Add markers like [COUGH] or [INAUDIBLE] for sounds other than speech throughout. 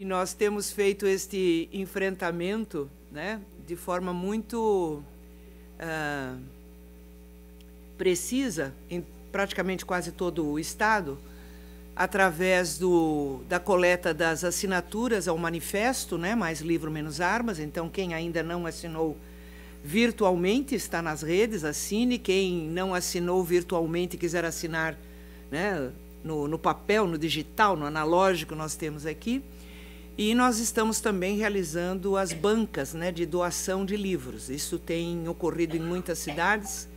E nós temos feito este enfrentamento né, de forma muito uh, precisa em praticamente quase todo o Estado, através do, da coleta das assinaturas ao manifesto, né, mais livro, menos armas. Então, quem ainda não assinou virtualmente está nas redes, assine. Quem não assinou virtualmente quiser assinar né, no, no papel, no digital, no analógico, nós temos aqui. E nós estamos também realizando as bancas né, de doação de livros. Isso tem ocorrido em muitas cidades,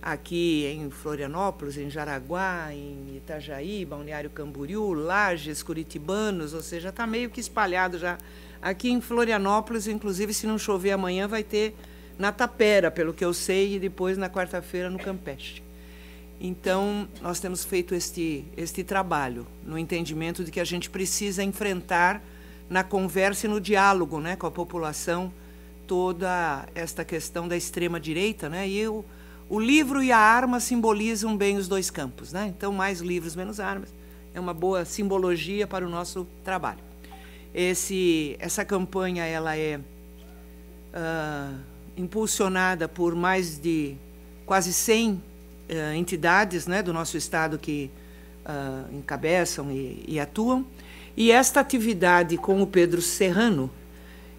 aqui em Florianópolis, em Jaraguá, em Itajaí, Balneário Camboriú, Lages, Curitibanos, ou seja, está meio que espalhado já. Aqui em Florianópolis, inclusive, se não chover amanhã, vai ter na Tapera, pelo que eu sei, e depois na quarta-feira no Campeche. Então, nós temos feito este, este trabalho, no entendimento de que a gente precisa enfrentar na conversa e no diálogo né, com a população toda esta questão da extrema direita, né? E o, o livro e a arma simbolizam bem os dois campos, né? Então mais livros menos armas é uma boa simbologia para o nosso trabalho. Esse essa campanha ela é uh, impulsionada por mais de quase 100 uh, ah, entidades, né, do nosso estado que uh, encabeçam e, e atuam. E esta atividade com o Pedro Serrano,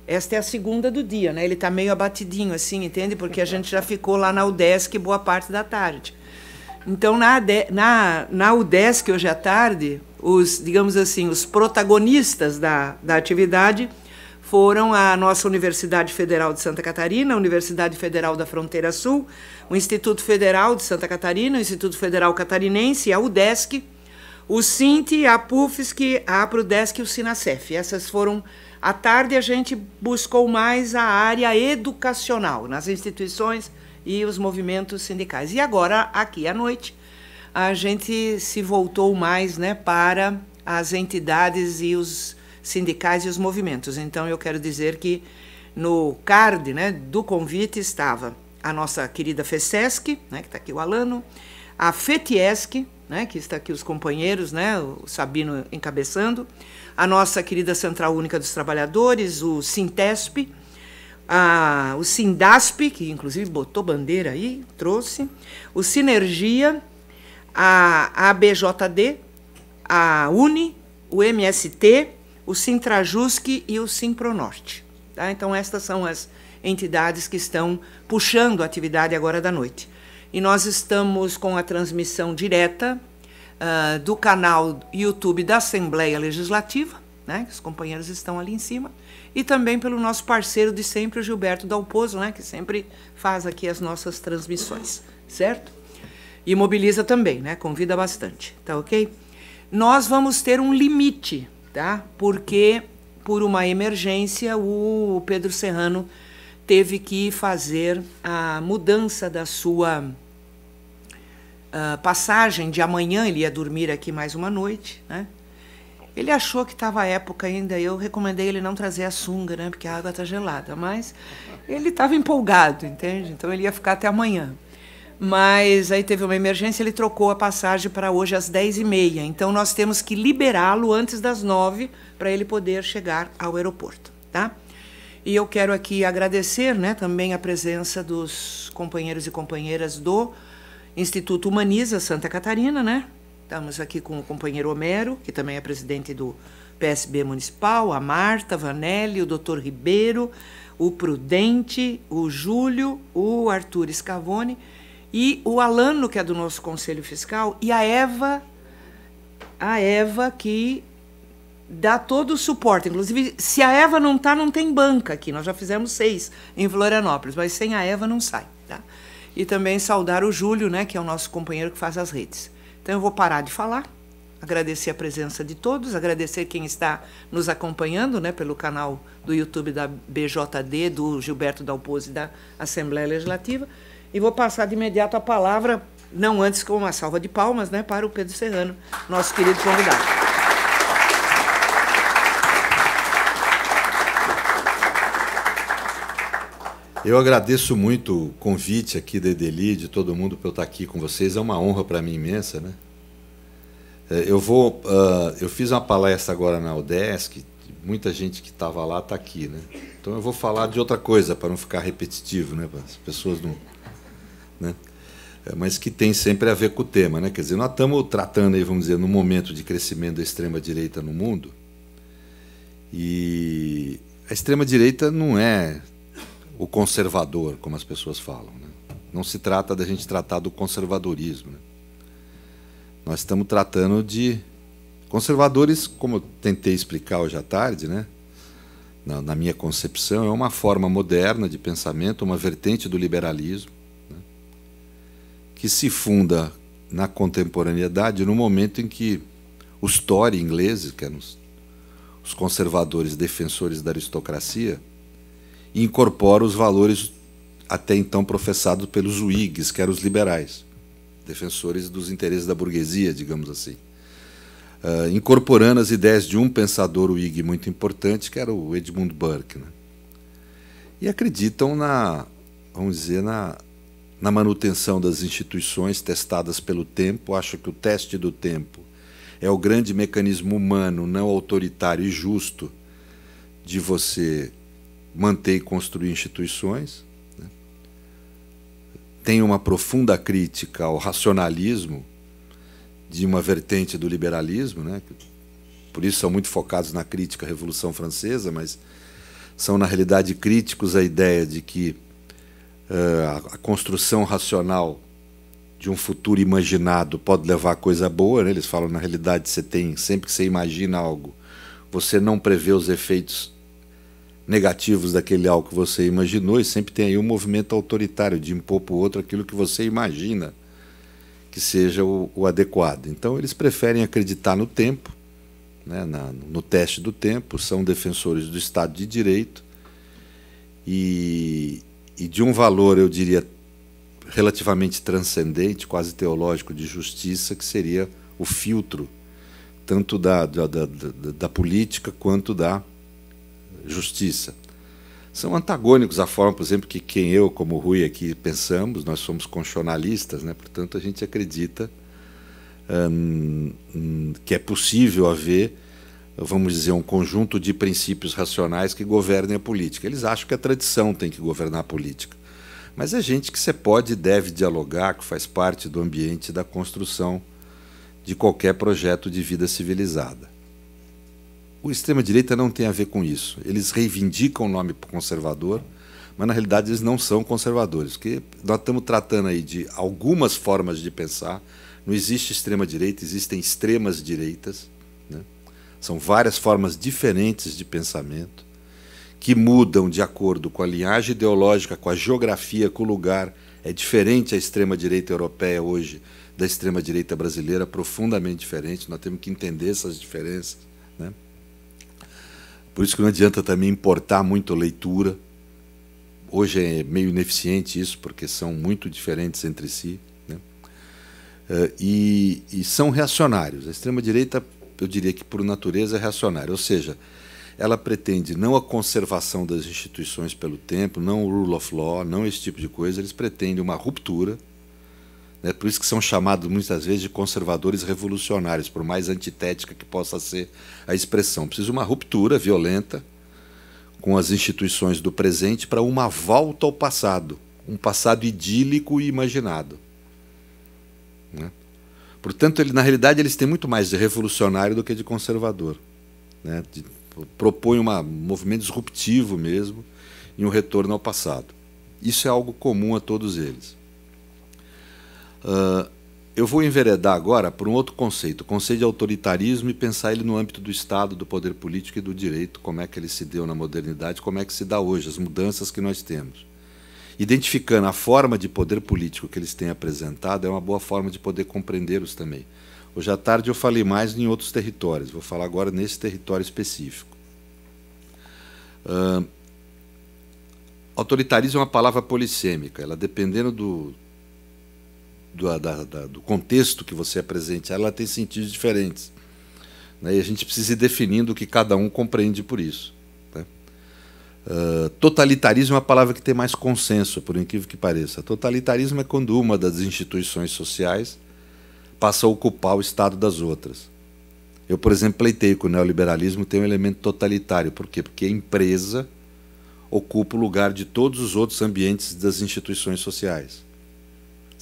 esta é a segunda do dia, né? Ele está meio abatidinho, assim, entende? Porque a gente já ficou lá na UDESC boa parte da tarde. Então, na, na, na UDESC, hoje à tarde, os, digamos assim, os protagonistas da, da atividade foram a nossa Universidade Federal de Santa Catarina, a Universidade Federal da Fronteira Sul, o Instituto Federal de Santa Catarina, o Instituto Federal Catarinense, e a UDESC, o Cinti, a PUFSC, a Prodesc e o Sinacef. Essas foram. À tarde a gente buscou mais a área educacional nas instituições e os movimentos sindicais. E agora, aqui à noite, a gente se voltou mais né, para as entidades e os sindicais e os movimentos. Então eu quero dizer que no card né, do convite estava a nossa querida FESESC, né, que está aqui o Alano, a FETIESC, né, que está aqui os companheiros, né, o Sabino encabeçando, a nossa querida Central Única dos Trabalhadores, o Sintesp, a, o Sindasp, que inclusive botou bandeira aí, trouxe, o Sinergia, a ABJD, a Uni, o MST, o Sintrajusc e o Simpronorte. Tá? Então, estas são as entidades que estão puxando a atividade agora da noite. E nós estamos com a transmissão direta uh, do canal YouTube da Assembleia Legislativa, né? Os companheiros estão ali em cima. E também pelo nosso parceiro de sempre, o Gilberto Dalpozo, né? Que sempre faz aqui as nossas transmissões, certo? E mobiliza também, né? Convida bastante, tá ok? Nós vamos ter um limite, tá? Porque por uma emergência o Pedro Serrano teve que fazer a mudança da sua ah, passagem de amanhã ele ia dormir aqui mais uma noite, né? Ele achou que estava a época ainda, eu recomendei ele não trazer a sunga, né? Porque a água está gelada, mas ele estava empolgado, entende? Então ele ia ficar até amanhã. Mas aí teve uma emergência, ele trocou a passagem para hoje às 10h30. Então nós temos que liberá-lo antes das 9 para ele poder chegar ao aeroporto, tá? E eu quero aqui agradecer né, também a presença dos companheiros e companheiras do Instituto Humaniza Santa Catarina, né? Estamos aqui com o companheiro Homero, que também é presidente do PSB Municipal, a Marta Vanelli, o doutor Ribeiro, o Prudente, o Júlio, o Arthur Scavone e o Alano, que é do nosso Conselho Fiscal, e a Eva, a Eva que dá todo o suporte. Inclusive, se a Eva não tá, não tem banca aqui. Nós já fizemos seis em Florianópolis, mas sem a Eva não sai, tá? e também saudar o Júlio, né, que é o nosso companheiro que faz as redes. Então eu vou parar de falar, agradecer a presença de todos, agradecer quem está nos acompanhando, né, pelo canal do YouTube da BJD, do Gilberto Dalpose da Assembleia Legislativa, e vou passar de imediato a palavra, não antes com uma salva de palmas, né, para o Pedro Serrano, nosso querido convidado. Eu agradeço muito o convite aqui da Edeli, de todo mundo, para eu estar aqui com vocês. É uma honra para mim imensa, né? É, eu vou, uh, eu fiz uma palestra agora na UDESC, muita gente que estava lá está aqui, né? Então eu vou falar de outra coisa para não ficar repetitivo, né? Para as pessoas não, né? É, mas que tem sempre a ver com o tema, né? Quer dizer, nós estamos tratando aí, vamos dizer, no momento de crescimento da extrema direita no mundo. E a extrema direita não é o conservador, como as pessoas falam. Né? Não se trata da gente tratar do conservadorismo. Né? Nós estamos tratando de conservadores, como eu tentei explicar hoje à tarde, né? na, na minha concepção, é uma forma moderna de pensamento, uma vertente do liberalismo, né? que se funda na contemporaneidade no momento em que os Tory ingleses, que eram os conservadores defensores da aristocracia, e incorpora os valores até então professados pelos Whigs, que eram os liberais, defensores dos interesses da burguesia, digamos assim. Uh, incorporando as ideias de um pensador Whig muito importante, que era o Edmund Burke. Né? E acreditam na, vamos dizer, na, na manutenção das instituições testadas pelo tempo, acham que o teste do tempo é o grande mecanismo humano, não autoritário e justo de você manter e construir instituições. Né? Tem uma profunda crítica ao racionalismo de uma vertente do liberalismo, né? por isso são muito focados na crítica à Revolução Francesa, mas são, na realidade, críticos à ideia de que uh, a construção racional de um futuro imaginado pode levar a coisa boa. Né? Eles falam, na realidade, você tem sempre que você imagina algo, você não prevê os efeitos negativos daquele algo que você imaginou, e sempre tem aí um movimento autoritário de impor para o outro aquilo que você imagina que seja o, o adequado. Então, eles preferem acreditar no tempo, né, na, no teste do tempo, são defensores do Estado de Direito e, e de um valor, eu diria, relativamente transcendente, quase teológico, de justiça, que seria o filtro tanto da, da, da, da política quanto da justiça. São antagônicos à forma, por exemplo, que quem eu, como Rui, aqui pensamos, nós somos constitucionalistas, né? portanto, a gente acredita hum, hum, que é possível haver, vamos dizer, um conjunto de princípios racionais que governem a política. Eles acham que a tradição tem que governar a política. Mas é gente que você pode e deve dialogar, que faz parte do ambiente da construção de qualquer projeto de vida civilizada. O extrema-direita não tem a ver com isso. Eles reivindicam o nome conservador, mas na realidade eles não são conservadores, porque nós estamos tratando aí de algumas formas de pensar. Não existe extrema-direita, existem extremas direitas. Né? São várias formas diferentes de pensamento que mudam de acordo com a linhagem ideológica, com a geografia, com o lugar. É diferente a extrema-direita europeia hoje da extrema-direita brasileira, profundamente diferente. Nós temos que entender essas diferenças. Por isso que não adianta também importar muito a leitura. Hoje é meio ineficiente isso, porque são muito diferentes entre si. Né? Eh, e, e são reacionários. A extrema-direita, eu diria que por natureza é reacionária, ou seja, ela pretende não a conservação das instituições pelo tempo, não o rule of law, não esse tipo de coisa, eles pretendem uma ruptura né? Por isso que são chamados muitas vezes de conservadores revolucionários, por mais antitética que possa ser a expressão. Precisa uma ruptura violenta com as instituições do presente para uma volta ao passado, um passado idílico e imaginado. Né? Portanto, ele, na realidade, eles têm muito mais de revolucionário do que de conservador. Né? De, propõe uma, um movimento disruptivo mesmo e um retorno ao passado. Isso é algo comum a todos eles. Ah, eu vou enveredar agora para um outro conceito, o conceito de autoritarismo e pensar ele no âmbito do Estado, do poder político e do direito, como é que ele se deu na modernidade, como é que se dá hoje, as mudanças que nós temos. Identificando a forma de poder político que eles têm apresentado é uma boa forma de poder compreendê-los também. Hoje à tarde eu falei mais em outros territórios, vou falar agora nesse território específico. Uh, autoritarismo é uma palavra polissêmica, ela dependendo do do, da, da, do contexto que você apresenta, é ela tem sentidos diferentes. Né? E a gente precisa ir definindo o que cada um compreende por isso. Né? Uh, totalitarismo é uma palavra que tem mais consenso, por incrível que pareça. Totalitarismo é quando uma das instituições sociais passa a ocupar o estado das outras. Eu, por exemplo, pleitei que o neoliberalismo tem um elemento totalitário. Por quê? Porque a empresa ocupa o lugar de todos os outros ambientes das instituições sociais.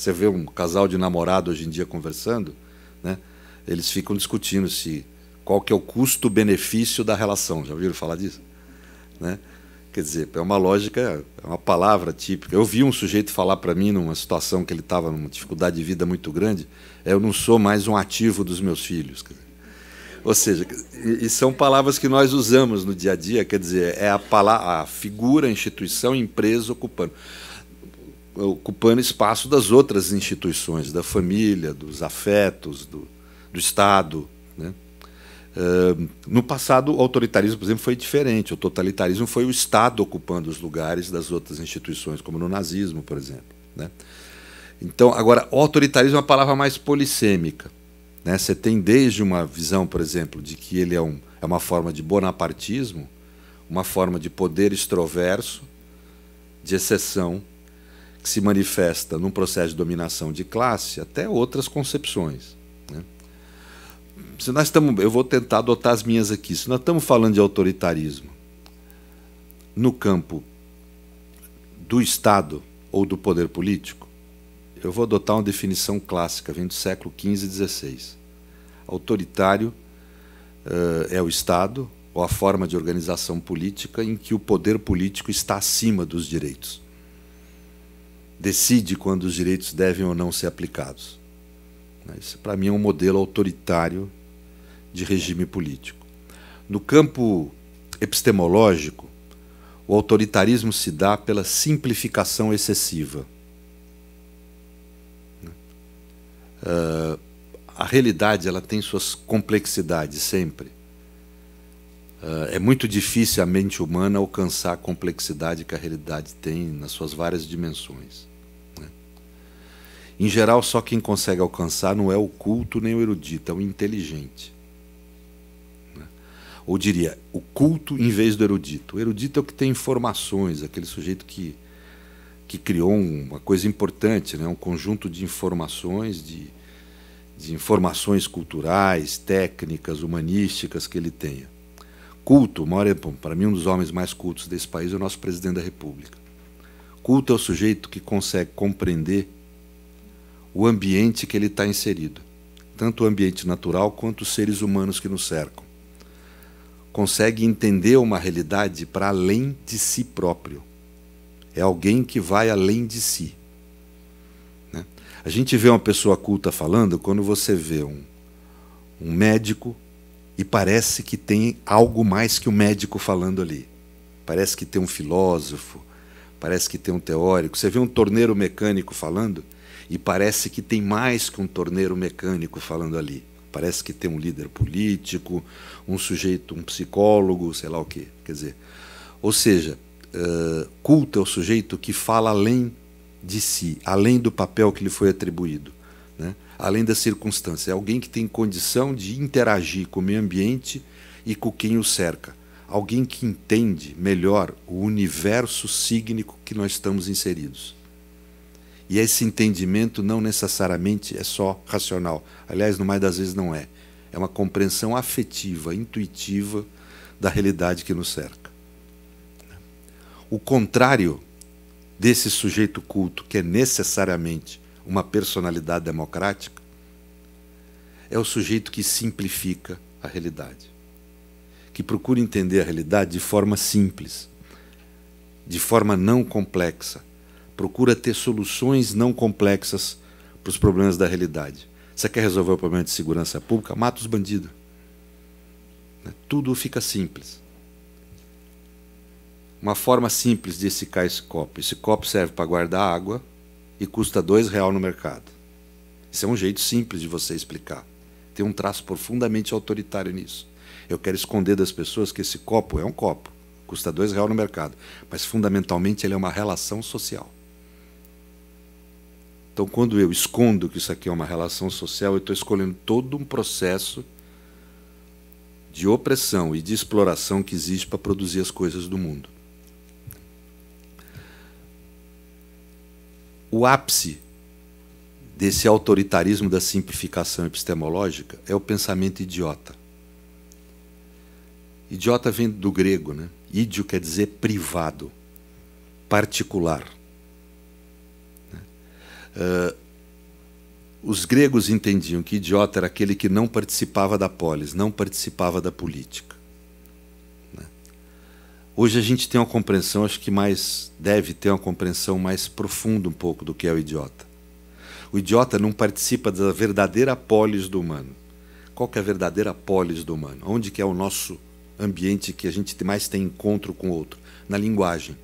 Você vê um casal de namorado hoje em dia conversando, né? eles ficam discutindo se qual que é o custo-benefício da relação. Já ouviram falar disso? Né? Quer dizer, é uma lógica, é uma palavra típica. Eu vi um sujeito falar para mim numa situação que ele estava numa dificuldade de vida muito grande, eu não sou mais um ativo dos meus filhos. Ou seja, e são palavras que nós usamos no dia a dia, quer dizer, é a, palavra, a figura, a instituição, a empresa ocupando ocupando espaço das outras instituições, da família, dos afetos, do, do Estado. Né? no passado, o autoritarismo, por exemplo, foi diferente. O totalitarismo foi o Estado ocupando os lugares das outras instituições, como no nazismo, por exemplo. Né? Então, agora, o autoritarismo é uma palavra mais polissêmica. Né? Você tem desde uma visão, por exemplo, de que ele é, um, é uma forma de bonapartismo, uma forma de poder extroverso, de exceção que se manifesta num processo de dominação de classe até outras concepções. Né? Se nós estamos, eu vou tentar adotar as minhas aqui. Se nós estamos falando de autoritarismo no campo do Estado ou do poder político, eu vou adotar uma definição clássica, vem do século XV e XVI. Autoritário uh, é o Estado ou a forma de organização política em que o poder político está acima dos direitos decide quando os direitos devem ou não ser aplicados. Né, isso, para mim, é um modelo autoritário de regime político. No campo epistemológico, o autoritarismo se dá pela simplificação excessiva. Né, ah, a realidade ela tem suas complexidades sempre. Ah, é muito difícil a mente humana alcançar a complexidade que a realidade tem nas suas várias dimensões. Em geral, só quem consegue alcançar não é o culto nem o erudito, é o inteligente. Né? Ou diria, o culto em vez do erudito. O erudito é o que tem informações, aquele sujeito que, que criou uma coisa importante, né? um conjunto de informações, de, de informações culturais, técnicas, humanísticas que ele tenha. Culto, para mim, um dos homens mais cultos desse país é o nosso presidente da República. Culto é o sujeito que consegue compreender o ambiente que ele está inserido, tanto o ambiente natural quanto os seres humanos que nos cercam. Consegue entender uma realidade para além de si próprio. É alguém que vai além de si. Né? A gente vê uma pessoa culta falando quando você vê um, um médico e parece que tem algo mais que o um médico falando ali. Parece que tem um filósofo, parece que tem um teórico. Você vê um torneiro mecânico falando e parece que tem mais que um torneiro mecânico falando ali. Parece que tem um líder político, um sujeito, um psicólogo, sei lá o quê. Quer dizer, ou seja, uh, culto é o sujeito que fala além de si, além do papel que lhe foi atribuído, né? além da circunstância. É alguém que tem condição de interagir com o meio ambiente e com quem o cerca. Alguém que entende melhor o universo sígnico que nós estamos inseridos. E esse entendimento não necessariamente é só racional. Aliás, no mais das vezes não é. É uma compreensão afetiva, intuitiva da realidade que nos cerca. O contrário desse sujeito culto, que é necessariamente uma personalidade democrática, é o sujeito que simplifica a realidade, que procura entender a realidade de forma simples, de forma não complexa, procura ter soluções não complexas para os problemas da realidade. Você quer resolver o problema de segurança pública? Mata os bandidos. Né? Tudo fica simples. Uma forma simples de secar esse copo. Esse copo serve para guardar água e custa dois real no mercado. Isso é um jeito simples de você explicar. Tem um traço profundamente autoritário nisso. Eu quero esconder das pessoas que esse copo é um copo, custa dois real no mercado, mas fundamentalmente ele é uma relação social. Então, quando eu escondo que isso aqui é uma relação social, eu estou escolhendo todo um processo de opressão e de exploração que existe para produzir as coisas do mundo. O ápice desse autoritarismo da simplificação epistemológica é o pensamento idiota. Idiota vem do grego, né? Ídio quer dizer privado, particular. Uh, os gregos entendiam que idiota era aquele que não participava da polis, não participava da política. Né? Hoje a gente tem uma compreensão, acho que mais deve ter uma compreensão mais profunda um pouco do que é o idiota. O idiota não participa da verdadeira polis do humano. Qual que é a verdadeira polis do humano? Onde que é o nosso ambiente que a gente mais tem encontro com o outro? Na linguagem.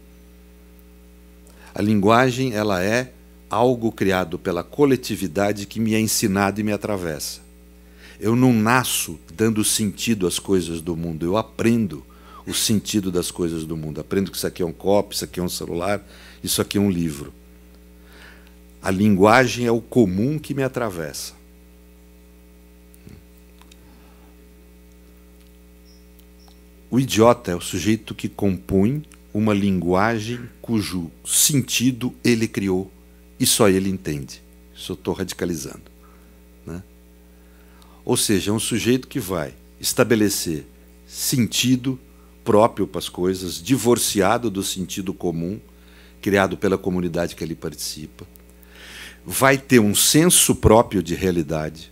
A linguagem ela é algo criado pela coletividade que me é ensinado e me atravessa. Eu não nasço dando sentido às coisas do mundo, eu aprendo o sentido das coisas do mundo. Aprendo que isso aqui é um copo, isso aqui é um celular, isso aqui é um livro. A linguagem é o comum que me atravessa. O idiota é o sujeito que compõe uma linguagem cujo sentido ele criou e só ele entende. Isso eu estou radicalizando. Né? Ou seja, é um sujeito que vai estabelecer sentido próprio para as coisas, divorciado do sentido comum criado pela comunidade que ele participa, vai ter um senso próprio de realidade,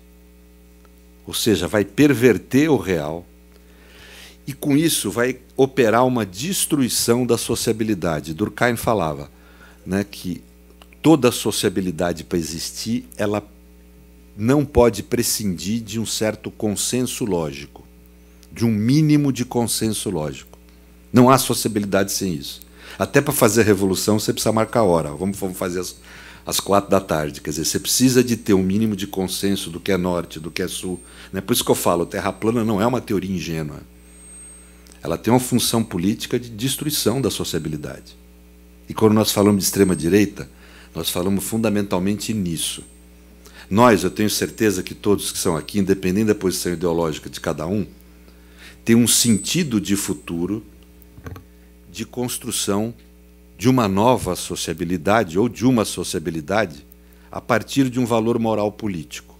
ou seja, vai perverter o real e com isso vai operar uma destruição da sociabilidade. Durkheim falava né, que toda sociabilidade para existir, ela não pode prescindir de um certo consenso lógico, de um mínimo de consenso lógico. Não há sociabilidade sem isso. Até para fazer a revolução você precisa marcar a hora. Vamos, vamos fazer as, quatro da tarde. Quer dizer, você precisa de ter um mínimo de consenso do que é norte, do que é sul. Né? Por isso que eu falo, terra plana não é uma teoria ingênua. Ela tem uma função política de destruição da sociabilidade. E quando nós falamos de extrema-direita, nós falamos fundamentalmente nisso. Nós, eu tenho certeza que todos que são aqui, independente da posição ideológica de cada um, tem um sentido de futuro, de construção de uma nova sociabilidade ou de uma sociabilidade a partir de um valor moral político,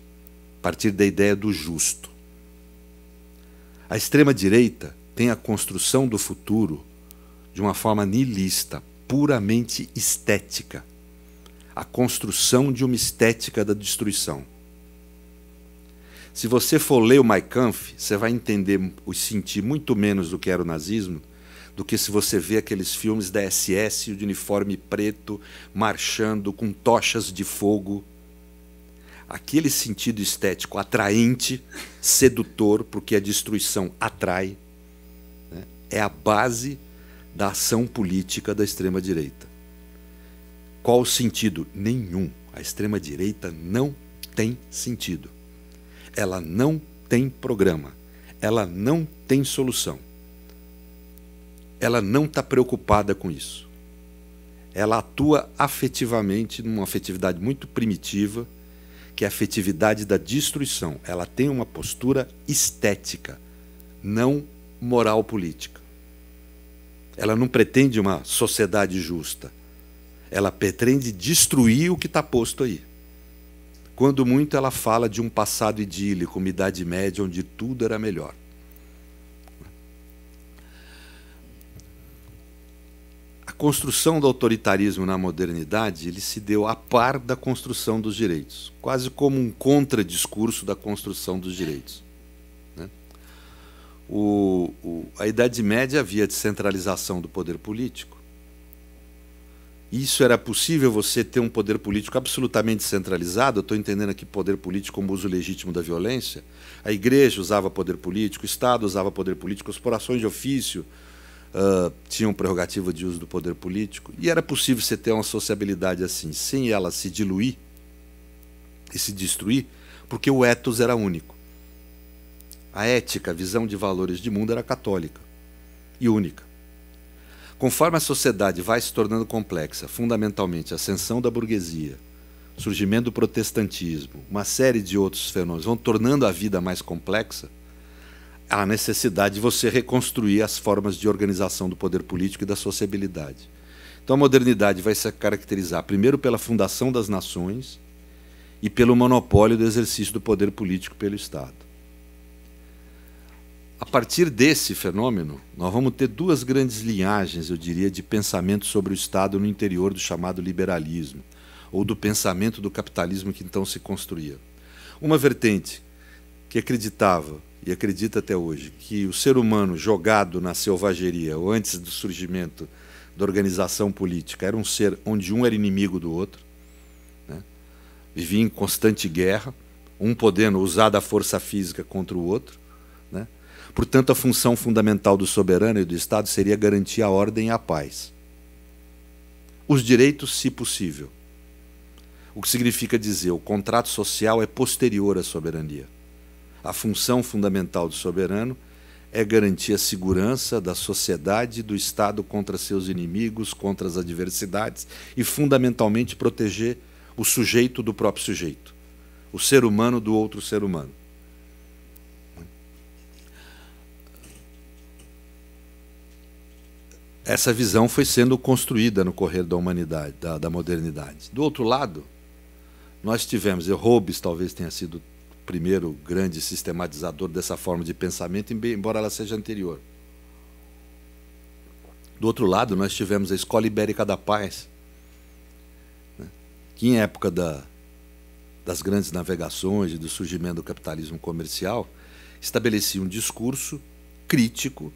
a partir da ideia do justo. A extrema-direita tem a construção do futuro de uma forma nihilista, puramente estética a construção de uma estética da destruição. Se você for ler o Mein Kampf, você vai entender e sentir muito menos do que era o nazismo do que se você vê aqueles filmes da SS de uniforme preto marchando com tochas de fogo. Aquele sentido estético atraente, sedutor, porque a destruição atrai, né, é a base da ação política da extrema-direita. Qual o sentido? Nenhum. A extrema-direita não tem sentido. Ela não tem programa. Ela não tem solução. Ela não está preocupada com isso. Ela atua afetivamente, numa afetividade muito primitiva, que é a afetividade da destruição. Ela tem uma postura estética, não moral política. Ela não pretende uma sociedade justa. Ela pretende destruir o que está posto aí. Quando muito, ela fala de um passado idílico, uma Idade Média, onde tudo era melhor. A construção do autoritarismo na modernidade ele se deu a par da construção dos direitos, quase como um contradiscurso da construção dos direitos. Né? O, o, a Idade Média havia descentralização do poder político, isso era possível você ter um poder político absolutamente centralizado? Eu estou entendendo aqui poder político como uso legítimo da violência. A igreja usava poder político, o Estado usava poder político, as corporações de ofício uh, tinham prerrogativa de uso do poder político. E era possível você ter uma sociabilidade assim, sem ela se diluir e se destruir, porque o ethos era único. A ética, a visão de valores de mundo era católica e única. Conforme a sociedade vai se tornando complexa, fundamentalmente a ascensão da burguesia, surgimento do protestantismo, uma série de outros fenômenos vão tornando a vida mais complexa, há necessidade de você reconstruir as formas de organização do poder político e da sociabilidade. Então a modernidade vai se caracterizar primeiro pela fundação das nações e pelo monopólio do exercício do poder político pelo Estado. A partir desse fenômeno, nós vamos ter duas grandes linhagens, eu diria, de pensamento sobre o Estado no interior do chamado liberalismo, ou do pensamento do capitalismo que então se construía. Uma vertente que acreditava e acredita até hoje que o ser humano jogado na selvageria ou antes do surgimento da organização política era um ser onde um era inimigo do outro, né? vivia em constante guerra, um podendo usar da força física contra o outro Portanto, a função fundamental do soberano e do Estado seria garantir a ordem e a paz. Os direitos, se possível. O que significa dizer o contrato social é posterior à soberania. A função fundamental do soberano é garantir a segurança da sociedade e do Estado contra seus inimigos, contra as adversidades e, fundamentalmente, proteger o sujeito do próprio sujeito, o ser humano do outro ser humano. essa visão foi sendo construída no correr da humanidade, da, da modernidade. Do outro lado, nós tivemos, e Hobbes talvez tenha sido o primeiro grande sistematizador dessa forma de pensamento, embora ela seja anterior. Do outro lado, nós tivemos a Escola Ibérica da Paz, né, que em época da, das grandes navegações e do surgimento do capitalismo comercial, estabelecia um discurso crítico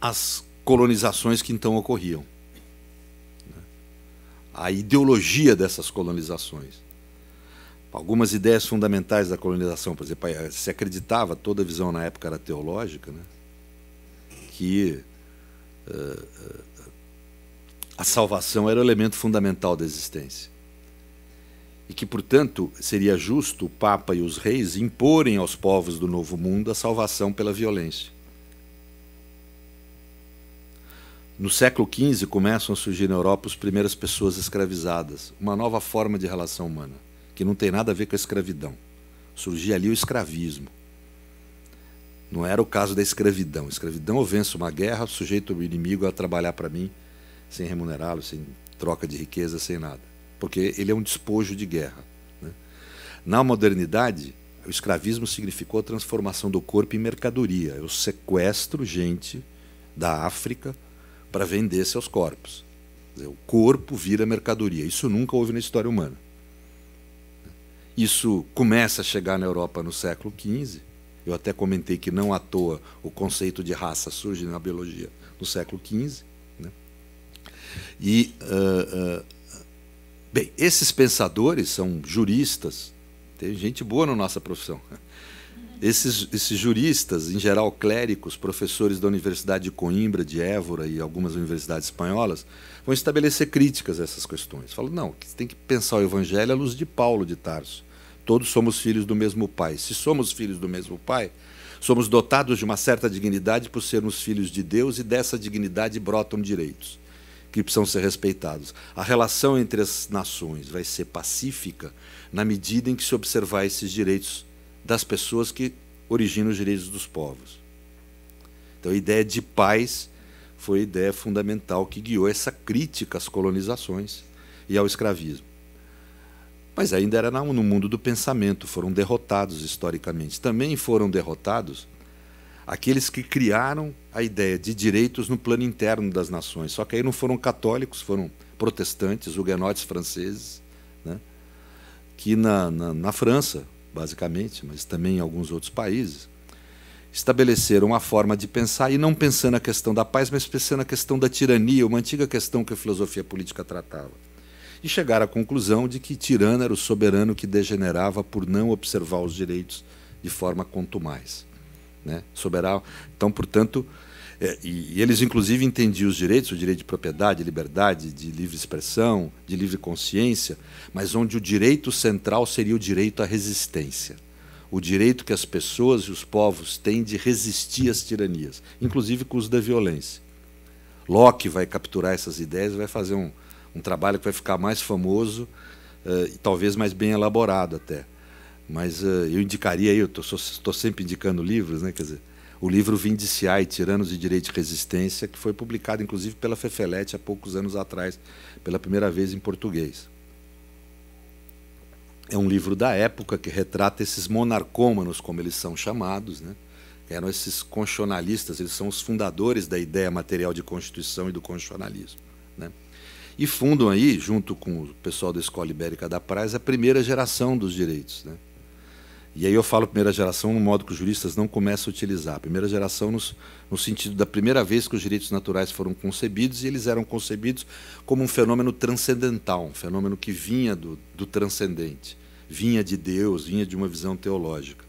as colonizações que então ocorriam. Né? A ideologia dessas colonizações. Algumas ideias fundamentais da colonização, por exemplo, eh, se acreditava, toda a visão na época era teológica, né? que uh, a salvação era o elemento fundamental da existência. E que, portanto, seria justo o Papa e os reis imporem aos povos do Novo Mundo a salvação pela violência No século XV começam a surgir na Europa as primeiras pessoas escravizadas, uma nova forma de relação humana, que não tem nada a ver com a escravidão. Surgia ali o escravismo. Não era o caso da escravidão. Escravidão eu venço uma guerra, sujeito o inimigo a trabalhar para mim, sem remunerá-lo, sem troca de riqueza, sem nada. Porque ele é um despojo de guerra. Né? Na modernidade, o escravismo significou a transformação do corpo em mercadoria. Eu sequestro gente da África para vender seus corpos. Dizer, o corpo vira mercadoria. Isso nunca houve na história humana. Isso começa a chegar na Europa no século XV. Eu até comentei que não à toa o conceito de raça surge na biologia no século XV. Né? E, uh, uh, bem, esses pensadores são juristas, tem gente boa na nossa profissão esses, esses juristas, em geral clérigos, professores da Universidade de Coimbra, de Évora e algumas universidades espanholas, vão estabelecer críticas a essas questões. Falam, não, você tem que pensar o evangelho à luz de Paulo de Tarso. Todos somos filhos do mesmo pai. Se somos filhos do mesmo pai, somos dotados de uma certa dignidade por sermos filhos de Deus e dessa dignidade brotam direitos que precisam ser respeitados. A relação entre as nações vai ser pacífica na medida em que se observar esses direitos das pessoas que originam os direitos dos povos. Então, a ideia de paz foi a ideia fundamental que guiou essa crítica às colonizações e ao escravismo. Mas ainda era no mundo do pensamento, foram derrotados historicamente. Também foram derrotados aqueles que criaram a ideia de direitos no plano interno das nações. Só que aí não foram católicos, foram protestantes, huguenotes franceses, né? que na, na, na França basicamente, mas também em alguns outros países, estabeleceram uma forma de pensar, e não pensando a questão da paz, mas pensando a questão da tirania, uma antiga questão que a filosofia política tratava. E chegaram à conclusão de que tirano era o soberano que degenerava por não observar os direitos de forma contumaz. Né? Soberano. Então, portanto, é, e, e, eles, inclusive, entendiam os direitos, o direito de propriedade, de liberdade, de livre expressão, de livre consciência, mas onde o direito central seria o direito à resistência. O direito que as pessoas e os povos têm de resistir às tiranias, inclusive com o uso da violência. Locke vai capturar essas ideias e vai fazer um, um trabalho que vai ficar mais famoso uh, e talvez mais bem elaborado até. Mas uh, eu indicaria, eu estou sempre indicando livros, né? quer dizer, o livro Vindiciai, Tiranos de Direito e Resistência, que foi publicado inclusive pela Fefelete há poucos anos atrás, pela primeira vez em português. É um livro da época que retrata esses monarcômanos, como eles são chamados, né? eram esses constitucionalistas, eles são os fundadores da ideia material de Constituição e do constitucionalismo. Né? E fundam aí, junto com o pessoal da Escola Ibérica da Praia, a primeira geração dos direitos. Né? E aí eu falo primeira geração no modo que os juristas não começam a utilizar. primeira geração no sentido da primeira vez que os direitos naturais foram concebidos, e eles eram concebidos como um fenômeno transcendental, um fenômeno que vinha do, do transcendente, vinha de Deus, vinha de uma visão teológica.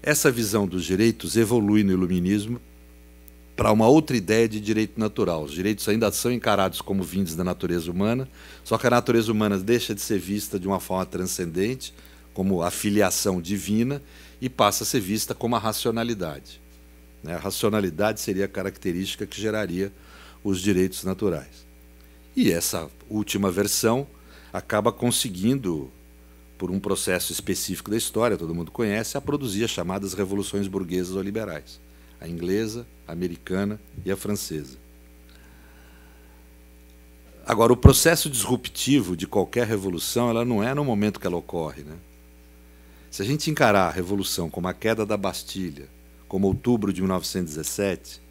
Essa visão dos direitos evolui no iluminismo para uma outra ideia de direito natural. Os direitos ainda são encarados como vindos da natureza humana, só que a natureza humana deixa de ser vista de uma forma transcendente, como a filiação divina e passa a ser vista como a racionalidade. Né? A racionalidade seria a característica que geraria os direitos naturais. E essa última versão acaba conseguindo, por um processo específico da história, todo mundo conhece, a produzir as chamadas revoluções burguesas ou liberais: a inglesa, a americana e a francesa. Agora, o processo disruptivo de qualquer revolução, ela não é no momento que ela ocorre, né? Se a gente encarar a Revolução como a queda da Bastilha, como outubro de 1917,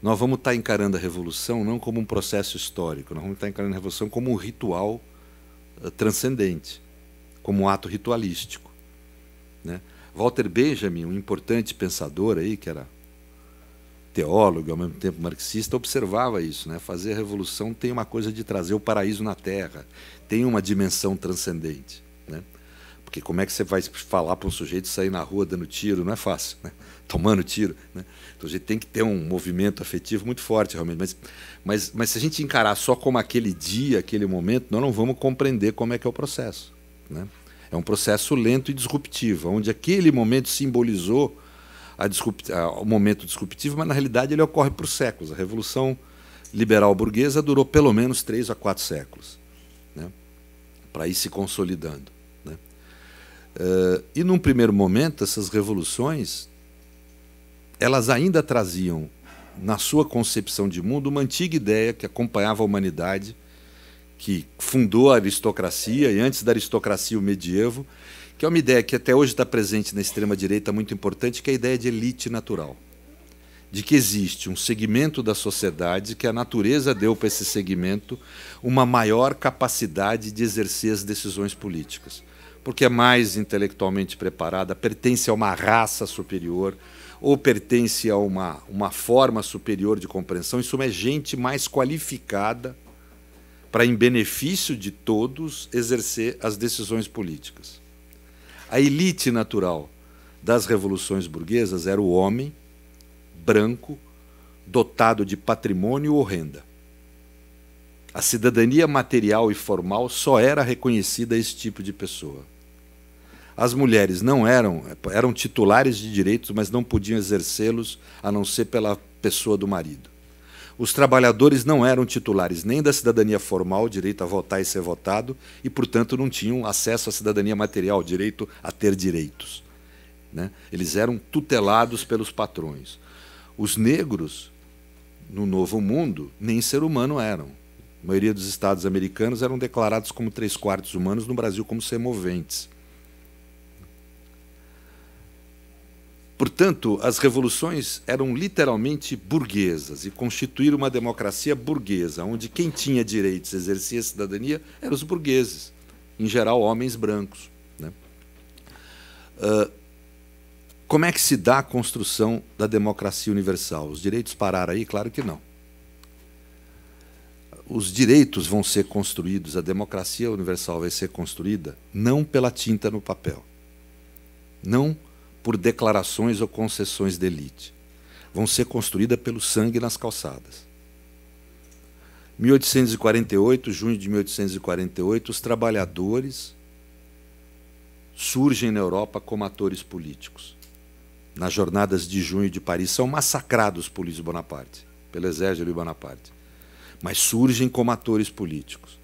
nós vamos estar tá encarando a Revolução não como um processo histórico, nós vamos estar tá encarando a Revolução como um ritual eh, transcendente, como um ato ritualístico. Né? Walter Benjamin, um importante pensador aí, que era teólogo e ao mesmo tempo marxista, observava isso. Né? Fazer a Revolução tem uma coisa de trazer o paraíso na Terra, tem uma dimensão transcendente. Porque como é que você vai falar para um sujeito sair na rua dando tiro? Não é fácil, né? [LAUGHS] tomando tiro. Né? Então a gente tem que ter um movimento afetivo muito forte, realmente. Mas, mas, mas se a gente encarar só como aquele dia, aquele momento, nós não vamos compreender como é que é o processo. Né? É um processo lento e disruptivo, onde aquele momento simbolizou a, o momento disruptivo, mas na realidade ele ocorre por séculos. A Revolução Liberal Burguesa durou pelo menos três a quatro séculos né? para ir se consolidando. Eh, e num primeiro momento essas revoluções elas ainda traziam na sua concepção de mundo uma antiga ideia que acompanhava a humanidade, que fundou a aristocracia e antes da aristocracia o medievo, que é uma ideia que até hoje está presente na extrema direita muito importante, que é a ideia de elite natural, de que existe um segmento da sociedade que a natureza deu para esse segmento uma maior capacidade de exercer as decisões políticas porque é mais intelectualmente preparada, pertence a uma raça superior ou pertence a uma, uma forma superior de compreensão. Isso é gente mais qualificada para, em benefício de todos, exercer as decisões políticas. A elite natural das revoluções burguesas era o homem branco dotado de patrimônio ou renda. A cidadania material e formal só era reconhecida a esse tipo de pessoa. As mulheres não eram, eram titulares de direitos, mas não podiam exercê-los a não ser pela pessoa do marido. Os trabalhadores não eram titulares nem da cidadania formal, direito a votar e ser votado, e, portanto, não tinham acesso à cidadania material, direito a ter direitos. Né? Eles eram tutelados pelos patrões. Os negros, no Novo Mundo, nem ser humano eram. A maioria dos estados americanos eram declarados como três quartos humanos, no Brasil, como semoventes. Portanto, as revoluções eram literalmente burguesas e constituíram uma democracia burguesa, onde quem tinha direitos e exercia cidadania eram os burgueses, em geral homens brancos. Né? Ah, como é que se dá a construção da democracia universal? Os direitos pararam aí? Claro que não. Os direitos vão ser construídos, a democracia universal vai ser construída não pela tinta no papel, não pela por declarações ou concessões de elite. Vão ser construídas pelo sangue nas calçadas. 1848, junho de 1848, os trabalhadores surgem na Europa como atores políticos. Nas jornadas de junho de Paris são massacrados por Luiz Bonaparte, pelo exército de Bonaparte, mas surgem como atores políticos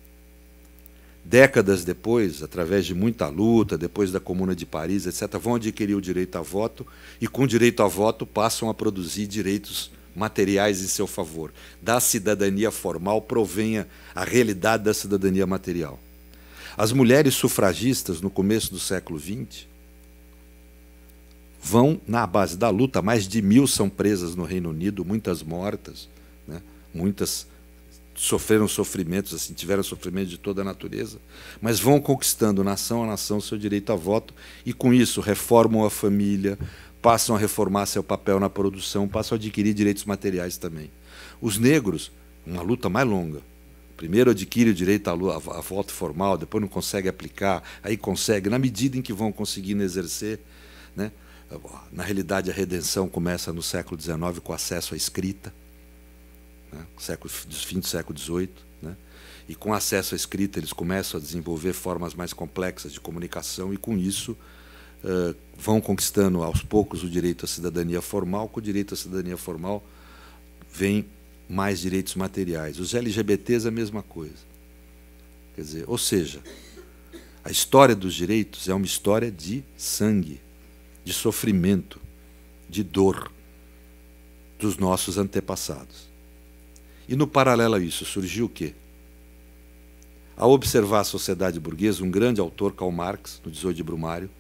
décadas depois, através de muita luta, depois da Comuna de Paris, etc., vão adquirir o direito a voto e, com direito a voto, passam a produzir direitos materiais em seu favor. Da cidadania formal provenha a realidade da cidadania material. As mulheres sufragistas, no começo do século XX, vão na base da luta, mais de mil são presas no Reino Unido, muitas mortas, né? muitas sofreram sofrimentos, assim, tiveram sofrimentos de toda a natureza, mas vão conquistando nação a nação seu direito a voto e com isso reformam a família, passam a reformar seu papel na produção, passam a adquirir direitos materiais também. Os negros, uma luta mais longa. Primeiro adquire o direito a voto formal, depois não consegue aplicar, aí consegue, na medida em que vão conseguindo exercer, né? Na realidade, a redenção começa no século XIX com acesso à escrita né? século, fim do século XVIII. Né? E com acesso à escrita, eles começam a desenvolver formas mais complexas de comunicação e, com isso, uh, vão conquistando aos poucos o direito à cidadania formal. Com o direito à cidadania formal, vem mais direitos materiais. Os LGBTs, a mesma coisa. Quer dizer, ou seja, a história dos direitos é uma história de sangue, de sofrimento, de dor dos nossos antepassados. E no paralelo a isso surgiu o quê? Ao observar a sociedade burguesa, um grande autor, Karl Marx, no 18 de Brumário,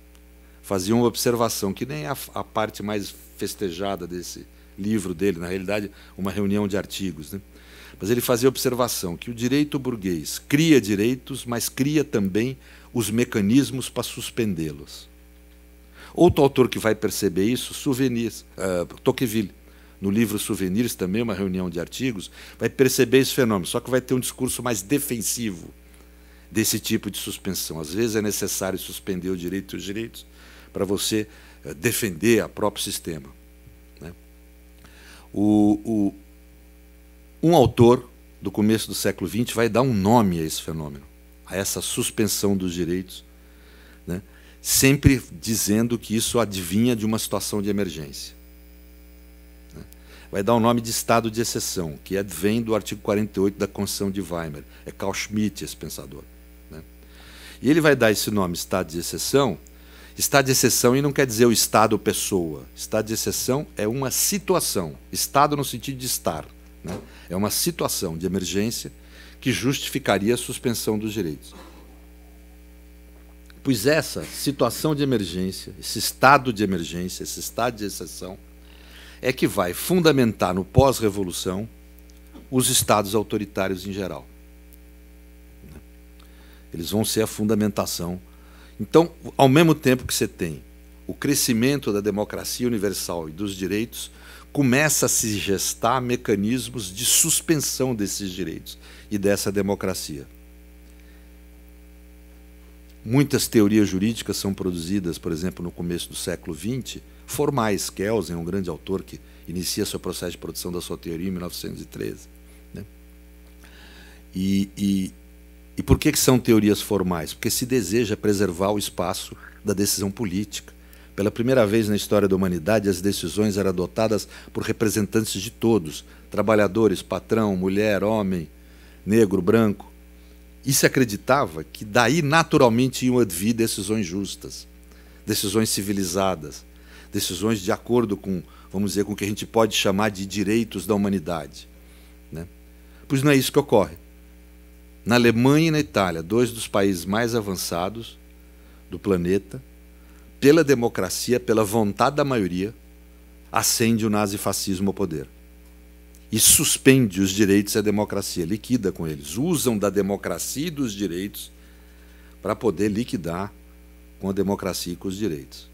fazia uma observação que nem a, a parte mais festejada desse livro dele, na realidade, uma reunião de artigos. Né? Mas ele fazia a observação que o direito burguês cria direitos, mas cria também os mecanismos para suspendê-los. Outro autor que vai perceber isso, Souvenirs, uh, Tocqueville, no livro Souvenirs, também uma reunião de artigos, vai perceber esse fenômeno, só que vai ter um discurso mais defensivo desse tipo de suspensão. Às vezes é necessário suspender o direito e os direitos para você eh, defender a próprio sistema. Né? O, o, um autor do começo do século XX vai dar um nome a esse fenômeno, a essa suspensão dos direitos, né? sempre dizendo que isso adivinha de uma situação de emergência vai dar o nome de estado de exceção, que é, vem do artigo 48 da Constituição de Weimar. É Carl Schmitt esse pensador. Né? E ele vai dar esse nome, estado de exceção. Estado de exceção e não quer dizer o estado ou pessoa. Estado de exceção é uma situação. Estado no sentido de estar. Né? É uma situação de emergência que justificaria a suspensão dos direitos. Pois essa situação de emergência, esse estado de emergência, esse estado de exceção, é que vai fundamentar no pós-revolução os estados autoritários em geral. Eles vão ser a fundamentação. Então, ao mesmo tempo que você tem o crescimento da democracia universal e dos direitos, começa a se gestar mecanismos de suspensão desses direitos e dessa democracia. Muitas teorias jurídicas são produzidas, por exemplo, no começo do século XX, formais. Kelsen é um grande autor que inicia seu processo de produção da sua teoria em 1913. Né? E, e, e por que, que são teorias formais? Porque se deseja preservar o espaço da decisão política. Pela primeira vez na história da humanidade, as decisões eram adotadas por representantes de todos: trabalhadores, patrão, mulher, homem, negro, branco. E se acreditava que daí naturalmente iam advir decisões justas, decisões civilizadas, decisões de acordo com, vamos dizer, com o que a gente pode chamar de direitos da humanidade. Né? Pois não é isso que ocorre. Na Alemanha e na Itália, dois dos países mais avançados do planeta, pela democracia, pela vontade da maioria, acende o nazifascismo ao poder e suspende os direitos e a democracia, liquida com eles. Usam da democracia e dos direitos para poder liquidar com a democracia e com os direitos.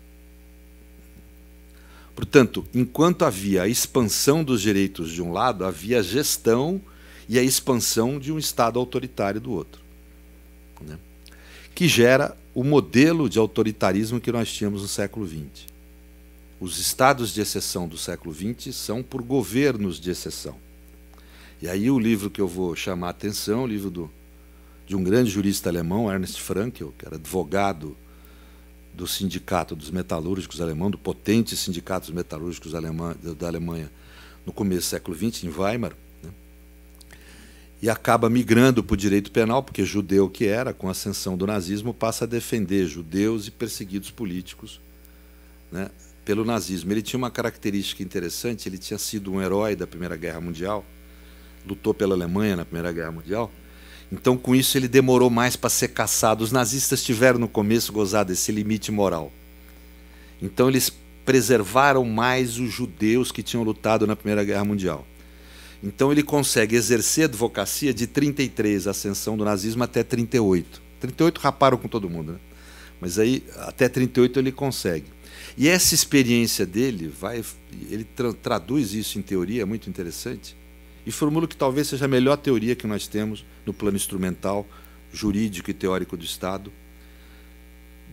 Portanto, enquanto havia a expansão dos direitos de um lado, havia a gestão e a expansão de um Estado autoritário do outro, né? que gera o modelo de autoritarismo que nós tínhamos no século XX. Os estados de exceção do século XX são por governos de exceção. E aí o livro que eu vou chamar a atenção, é o livro do, de um grande jurista alemão, Ernst Frankel, que era advogado do Sindicato dos Metalúrgicos Alemão, do potente Sindicato dos Metalúrgicos Alemã, da Alemanha, no começo do século XX, em Weimar, né? e acaba migrando para o direito penal, porque judeu que era, com a ascensão do nazismo, passa a defender judeus e perseguidos políticos né, pelo nazismo. Ele tinha uma característica interessante, ele tinha sido um herói da Primeira Guerra Mundial, lutou pela Alemanha na Primeira Guerra Mundial, então, com isso, ele demorou mais para ser caçado. Os nazistas tiveram no começo gozado esse limite moral. Então, eles preservaram mais os judeus que tinham lutado na Primeira Guerra Mundial. Então, ele consegue exercer advocacia de 33, a ascensão do nazismo, até 38. 38 raparam com todo mundo, né? mas aí até 38 ele consegue. E essa experiência dele vai, ele tra traduz isso em teoria, é muito interessante e formulo que talvez seja a melhor teoria que nós temos no plano instrumental, jurídico e teórico do Estado,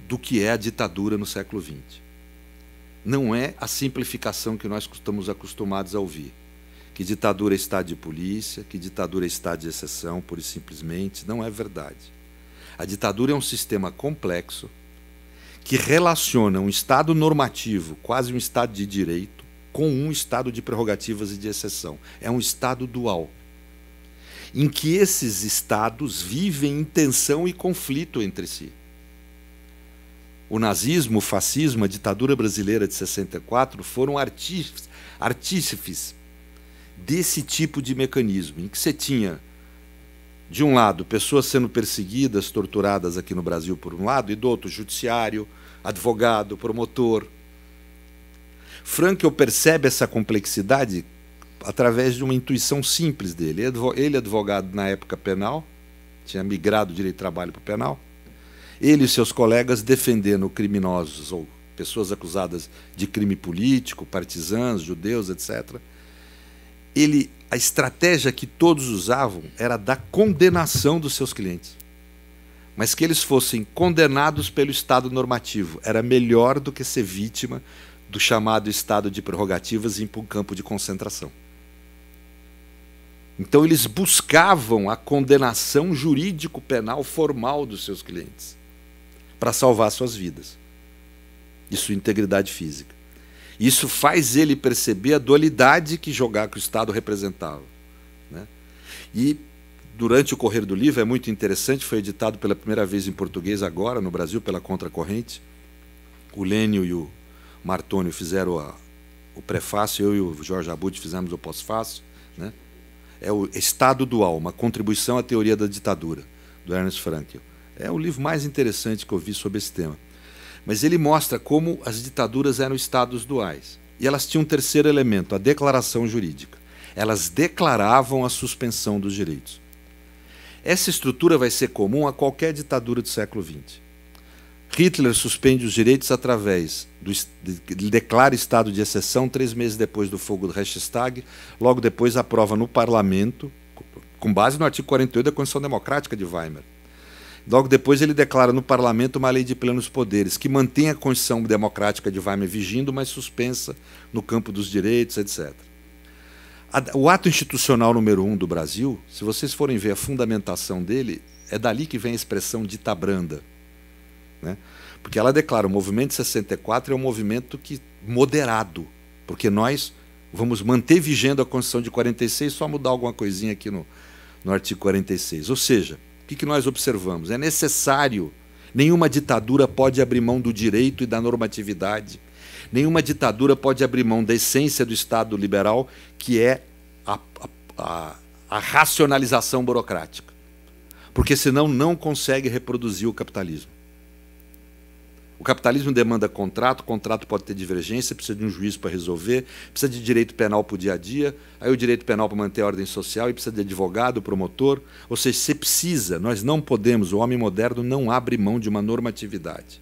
do que é a ditadura no século XX. Não é a simplificação que nós estamos acostumados a ouvir. Que ditadura é Estado de polícia, que ditadura é Estado de exceção, pura e simplesmente. Não é verdade. A ditadura é um sistema complexo que relaciona um Estado normativo, quase um Estado de direito, com um estado de prerrogativas e de exceção. É um estado dual, em que esses estados vivem em tensão e conflito entre si. O nazismo, o fascismo, a ditadura brasileira de 64 foram artífices, artífices desse tipo de mecanismo, em que você tinha, de um lado, pessoas sendo perseguidas, torturadas aqui no Brasil, por um lado, e do outro, judiciário, advogado, promotor, Frankel percebe essa complexidade através de uma intuição simples dele. Ele, é é advogado na época penal, tinha migrado do direito de trabalho para o penal. Ele e seus colegas defendendo criminosos ou pessoas acusadas de crime político, partisãs, judeus, etc. Ele, a estratégia que todos usavam era da condenação dos seus clientes, mas que eles fossem condenados pelo Estado normativo. Era melhor do que ser vítima do chamado estado de prerrogativas em um campo de concentração. Então eles buscavam a condenação jurídico-penal formal dos seus clientes para salvar suas vidas e sua integridade física. Isso faz ele perceber a dualidade que jogar que o Estado representava. Né? E durante o correr do livro é muito interessante, foi editado pela primeira vez em português agora no Brasil pela Contracorrente. O Lênio e o Martônio fizeram a, o prefácio, eu e o Jorge Abud fizemos o pós-fácio. Né? É o Estado Dual, uma contribuição à teoria da ditadura, do Ernest Frankel. É o livro mais interessante que eu vi sobre esse tema. Mas ele mostra como as ditaduras eram estados duais. E elas tinham um terceiro elemento, a declaração jurídica. Elas declaravam a suspensão dos direitos. Essa estrutura vai ser comum a qualquer ditadura do século XX. Hitler suspende os direitos através do de, declara estado de exceção três meses depois do fogo do Reichstag, logo depois aprova no parlamento, com base no artigo 48 da Constituição Democrática de Weimar. Logo depois ele declara no parlamento uma lei de plenos poderes que mantém a Constituição Democrática de Weimar vigindo, mas suspensa no campo dos direitos, etc. O ato institucional número um do Brasil, se vocês forem ver a fundamentação dele, é dali que vem a expressão ditabranda. branda né? Porque ela declara: o movimento de 64 é um movimento que moderado, porque nós vamos manter vigendo a Constituição de 46, só mudar alguma coisinha aqui no, no artigo 46. Ou seja, o que, que nós observamos? É necessário. Nenhuma ditadura pode abrir mão do direito e da normatividade. Nenhuma ditadura pode abrir mão da essência do Estado liberal, que é a, a, a racionalização burocrática. Porque senão não consegue reproduzir o capitalismo. O capitalismo demanda contrato, contrato pode ter divergência, precisa de um juiz para resolver, precisa de direito penal para o dia a dia, aí o direito penal para manter a ordem social e precisa de advogado, promotor. Ou seja, você precisa, nós não podemos, o homem moderno não abre mão de uma normatividade.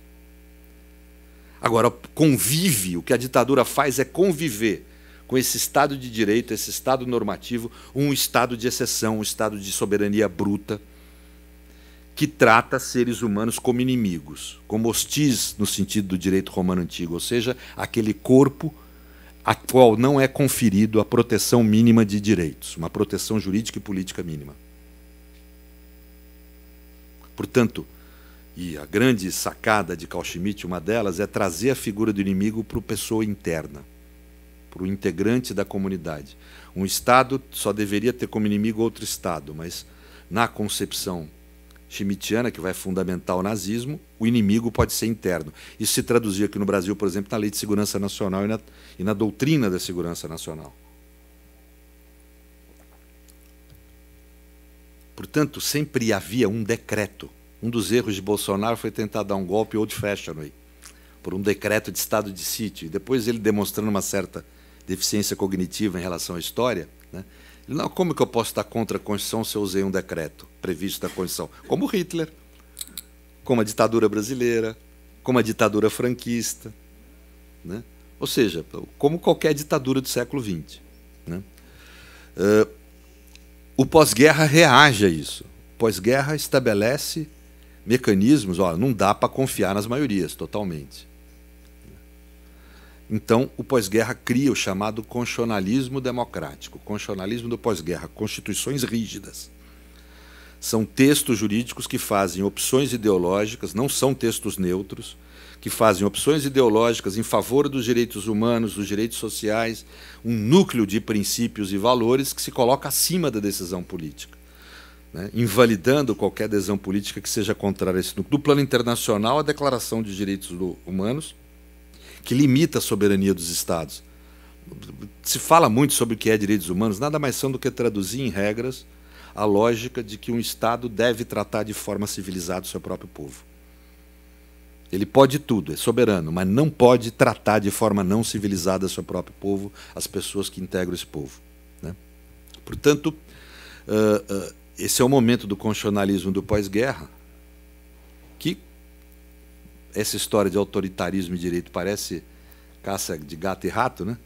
Agora, convive, o que a ditadura faz é conviver com esse Estado de direito, esse Estado normativo, um Estado de exceção, um Estado de soberania bruta que trata seres humanos como inimigos, como hostis no sentido do direito romano antigo, ou seja, aquele corpo a qual não é conferido a proteção mínima de direitos, uma proteção jurídica e política mínima. Portanto, e a grande sacada de Carl Schmitt, uma delas, é trazer a figura do inimigo para a pessoa interna, para o integrante da comunidade. Um Estado só deveria ter como inimigo outro Estado, mas na concepção schmittiana, que vai fundamentar o nazismo, o inimigo pode ser interno. Isso se traduzia aqui no Brasil, por exemplo, na Lei de Segurança Nacional e na, e na doutrina da segurança nacional. Portanto, sempre havia um decreto. Um dos erros de Bolsonaro foi tentar dar um golpe old fashioned por um decreto de estado de sítio. E depois ele demonstrando uma certa deficiência cognitiva em relação à história, né? Não, como que eu posso estar contra a Constituição se eu usei um decreto previsto na Constituição? Como Hitler, como a ditadura brasileira, como a ditadura franquista. Né? Ou seja, como qualquer ditadura do século XX. Né? Uh, o pós-guerra reage a isso. Pós-guerra estabelece mecanismos, olha, não dá para confiar nas maiorias totalmente. Então, o pós-guerra cria o chamado constitucionalismo democrático, constitucionalismo do pós-guerra, constituições rígidas. São textos jurídicos que fazem opções ideológicas, não são textos neutros, que fazem opções ideológicas em favor dos direitos humanos, dos direitos sociais, um núcleo de princípios e valores que se coloca acima da decisão política, né? invalidando qualquer adesão política que seja contrária a esse núcleo. Do plano internacional, a Declaração de Direitos Humanos, que limita a soberania dos Estados. Se fala muito sobre o que é direitos humanos, nada mais são do que traduzir em regras a lógica de que um Estado deve tratar de forma civilizada o seu próprio povo. Ele pode tudo, é soberano, mas não pode tratar de forma não civilizada o seu próprio povo, as pessoas que integram esse povo. Né? Portanto, uh, uh, esse é o momento do constitucionalismo do pós-guerra, essa história de autoritarismo e direito parece caça de gato e rato, né?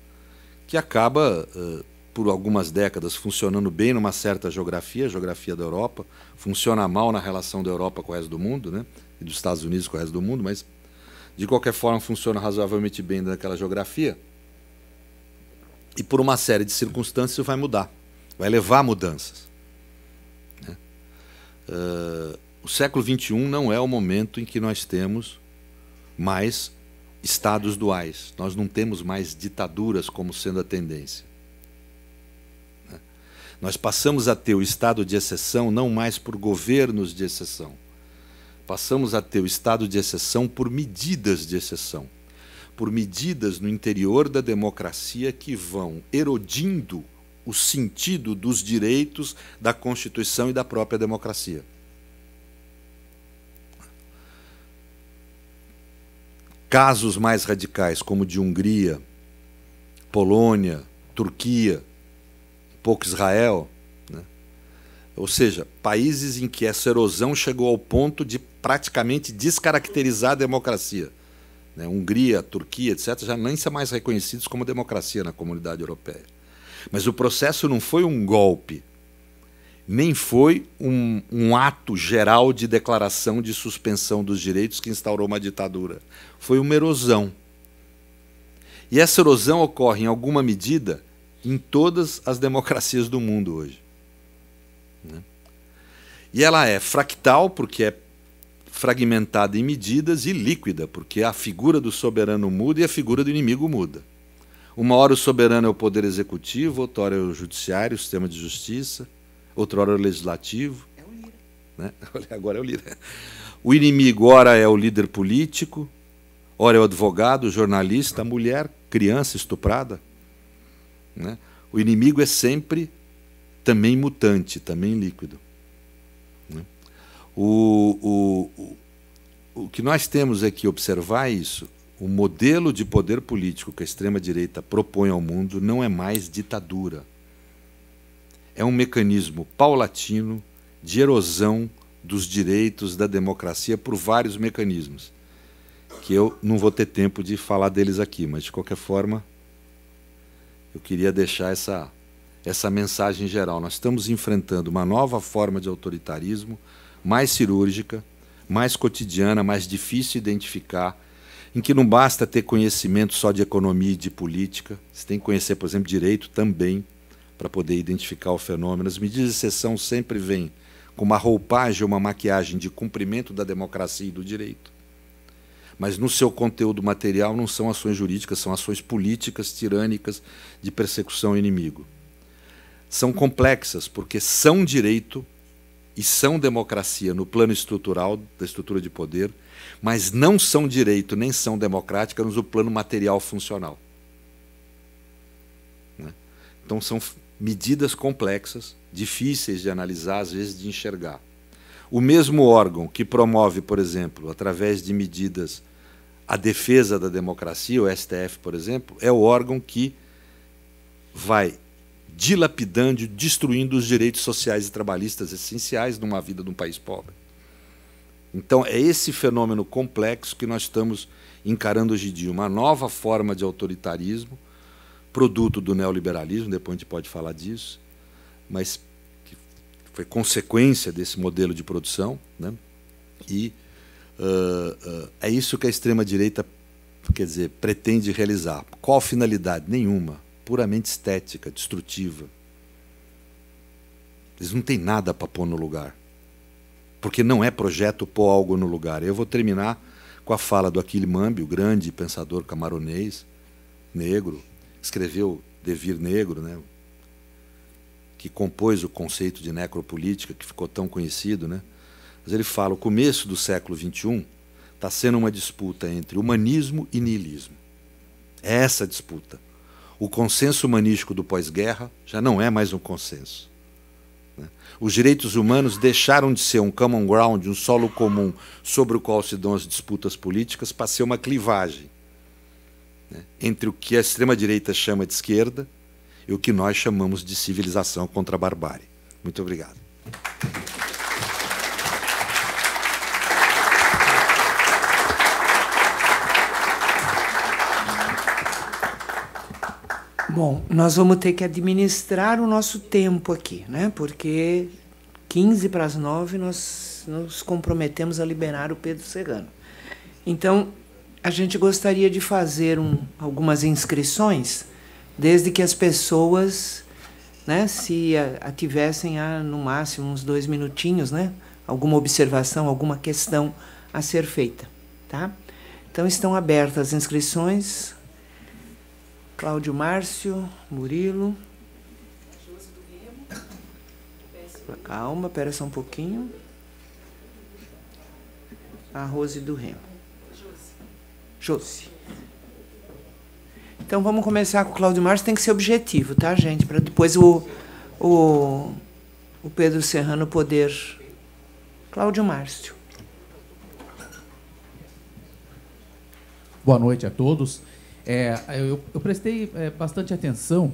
que acaba, eh, por algumas décadas, funcionando bem numa certa geografia, a geografia da Europa, funciona mal na relação da Europa com o resto do mundo, né? e dos Estados Unidos com o resto do mundo, mas de qualquer forma funciona razoavelmente bem naquela geografia. E por uma série de circunstâncias vai mudar, vai levar a mudanças. Né? Uh, o século XXI não é o momento em que nós temos mais estados duais. Nós não temos mais ditaduras como sendo a tendência. Né? Nós passamos a ter o estado de exceção não mais por governos de exceção. Passamos a ter o estado de exceção por medidas de exceção. Por medidas no interior da democracia que vão erodindo o sentido dos direitos da Constituição e da própria democracia. casos mais radicais, como de Hungria, Polônia, Turquia, um pouco Israel, né? ou seja, países em que essa erosão chegou ao ponto de praticamente descaracterizar a democracia. Né? Hungria, Turquia, etc., já nem são mais reconhecidos como democracia na comunidade europeia. Mas o processo não foi um golpe nem foi um, um, ato geral de declaração de suspensão dos direitos que instaurou uma ditadura. Foi uma erosão. E essa erosão ocorre, em alguma medida, em todas as democracias do mundo hoje. Né? E ela é fractal, porque é fragmentada em medidas, e líquida, porque a figura do soberano muda e a figura do inimigo muda. Uma hora o soberano é o poder executivo, outra hora é o judiciário, o sistema de justiça outrora era o legislativo. É o Lira. Né? [LAUGHS] Agora é o Lira. O inimigo, ora, é o líder político, ora, é o advogado, o jornalista, a mulher, criança estuprada. Né? O inimigo é sempre também mutante, também líquido. Né? O, o, o, o que nós temos é que observar isso. O modelo de poder político que a extrema-direita propõe ao mundo não é mais ditadura é um mecanismo paulatino de erosão dos direitos da democracia por vários mecanismos, que eu não vou ter tempo de falar deles aqui, mas de qualquer forma, eu queria deixar essa, essa mensagem geral. Nós estamos enfrentando uma nova forma de autoritarismo, mais cirúrgica, mais cotidiana, mais difícil de identificar, em que não basta ter conhecimento só de economia e de política, você tem que conhecer, por exemplo, direito também para poder identificar o fenômeno. As medidas de exceção sempre vêm com uma roupagem, uma maquiagem de cumprimento da democracia e do direito. Mas no seu conteúdo material não são ações jurídicas, são ações políticas tirânicas de persecução ao inimigo. São complexas porque são direito e são democracia no plano estrutural da estrutura de poder, mas não são direito nem são democráticas no plano material funcional. Né? Então são medidas complexas, difíceis de analisar, às vezes de enxergar. O mesmo órgão que promove, por exemplo, através de medidas a defesa da democracia, o STF, por exemplo, é o órgão que vai dilapidando, destruindo os direitos sociais e trabalhistas essenciais numa vida de um país pobre. Então, é esse fenômeno complexo que nós estamos encarando hoje em dia, uma nova forma de autoritarismo produto do neoliberalismo, depois a gente pode falar disso, mas que foi consequência desse modelo de produção. Né? E uh, uh, é isso que a extrema-direita quer dizer, pretende realizar. Qual finalidade? Nenhuma. Puramente estética, destrutiva. Eles não têm nada para pôr no lugar. Porque não é projeto pôr algo no lugar. Eu vou terminar com a fala do Aquile Mambi, o grande pensador camaronês, negro, escreveu Devir Negro, né? que compôs o conceito de necropolítica, que ficou tão conhecido, né? mas ele fala: o começo do século XXI está sendo uma disputa entre humanismo e niilismo. É essa disputa. O consenso humanístico do pós-guerra já não é mais um consenso. Né. Os direitos humanos deixaram de ser um common ground, um solo comum sobre o qual se dão as disputas políticas, para ser uma clivagem né, entre o que a extrema-direita chama de esquerda e o que nós chamamos de civilização contra a barbárie. Muito obrigado. Bom, nós vamos ter que administrar o nosso tempo aqui, né? Porque 15 para as 9 nós nos comprometemos a liberar o Pedro Serrano. Então, a gente gostaria de fazer um, algumas inscrições, desde que as pessoas né, se a, a tivessem a, ah, no máximo uns dois minutinhos, né, alguma observação, alguma questão a ser feita. Tá? Então estão abertas as inscrições. Cláudio Márcio, Murilo. Calma, espera só um pouquinho. A Rose do Remo. Josi. Então vamos começar com o Cláudio Marx, tem que ser objetivo, tá, gente? Para depois o, o, o, Pedro Serrano poder. Cláudio Márcio. Boa noite a todos. É, eu, eu, prestei é, bastante atenção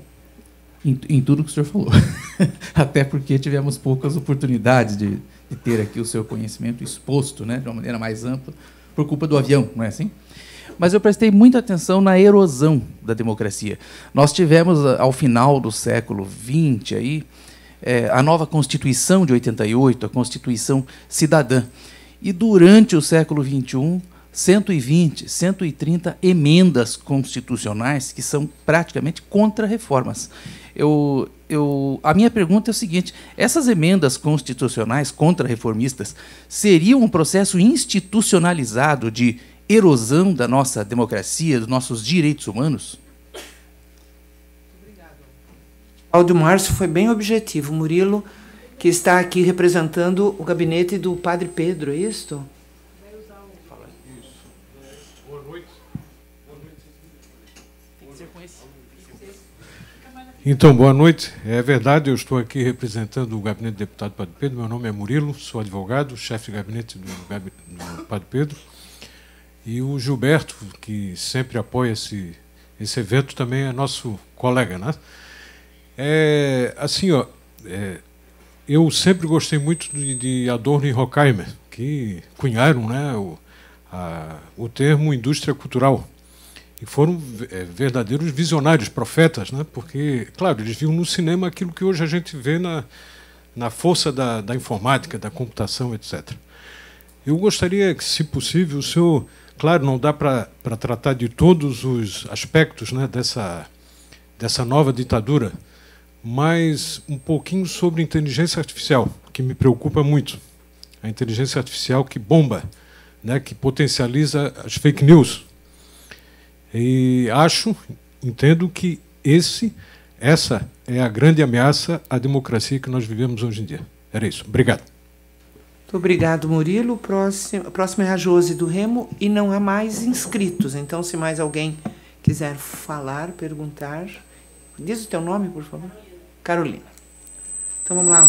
em, em, tudo que o senhor falou, [LAUGHS] até porque tivemos poucas oportunidades de, de, ter aqui o seu conhecimento exposto né, de uma maneira mais ampla, por culpa do avião, não é assim? mas eu prestei muita atenção na erosão da democracia. Nós tivemos, ah, ao final do século XX, aí, é, a nova Constituição de 88, a Constituição Cidadã. E durante o século XXI, 120, 130 emendas constitucionais que são praticamente contra-reformas. Eu, eu, a minha pergunta é o seguinte: essas emendas constitucionais contra-reformistas seriam um processo institucionalizado de erosão da nossa democracia, dos nossos direitos humanos? Aldo Márcio foi bem objetivo. Murilo, que está aqui representando o gabinete do Padre Pedro, é isto? Então, boa noite. É verdade, eu estou aqui representando o gabinete do deputado Padre Pedro. Meu nome é Murilo, sou advogado, chefe de gabinete do, do Padre Pedro. E o Gilberto, que sempre apoia esse, esse evento, também é nosso colega. Né? É, assim, ó, é, eu sempre gostei muito de, de, Adorno e Horkheimer, que cunharam né, o, a, o termo indústria cultural. E foram é, verdadeiros visionários, profetas, né? porque, claro, eles viam no cinema aquilo que hoje a gente vê na, na força da, da informática, da computação, etc. Eu gostaria que, se possível, o senhor Claro, não dá para tratar de todos os aspectos né, dessa, dessa nova ditadura, mas um pouquinho sobre inteligência artificial, que me preocupa muito. A inteligência artificial que bomba, né, que potencializa as fake news. E acho, entendo que esse, essa é a grande ameaça à democracia que nós vivemos hoje em dia. Era isso. Obrigado. Muito obrigado, Murilo. Próximo, próximo é a Jose do Remo e não há mais inscritos. Então, se mais alguém quiser falar, perguntar, diz o teu nome, por favor. Carolina. Então vamos lá.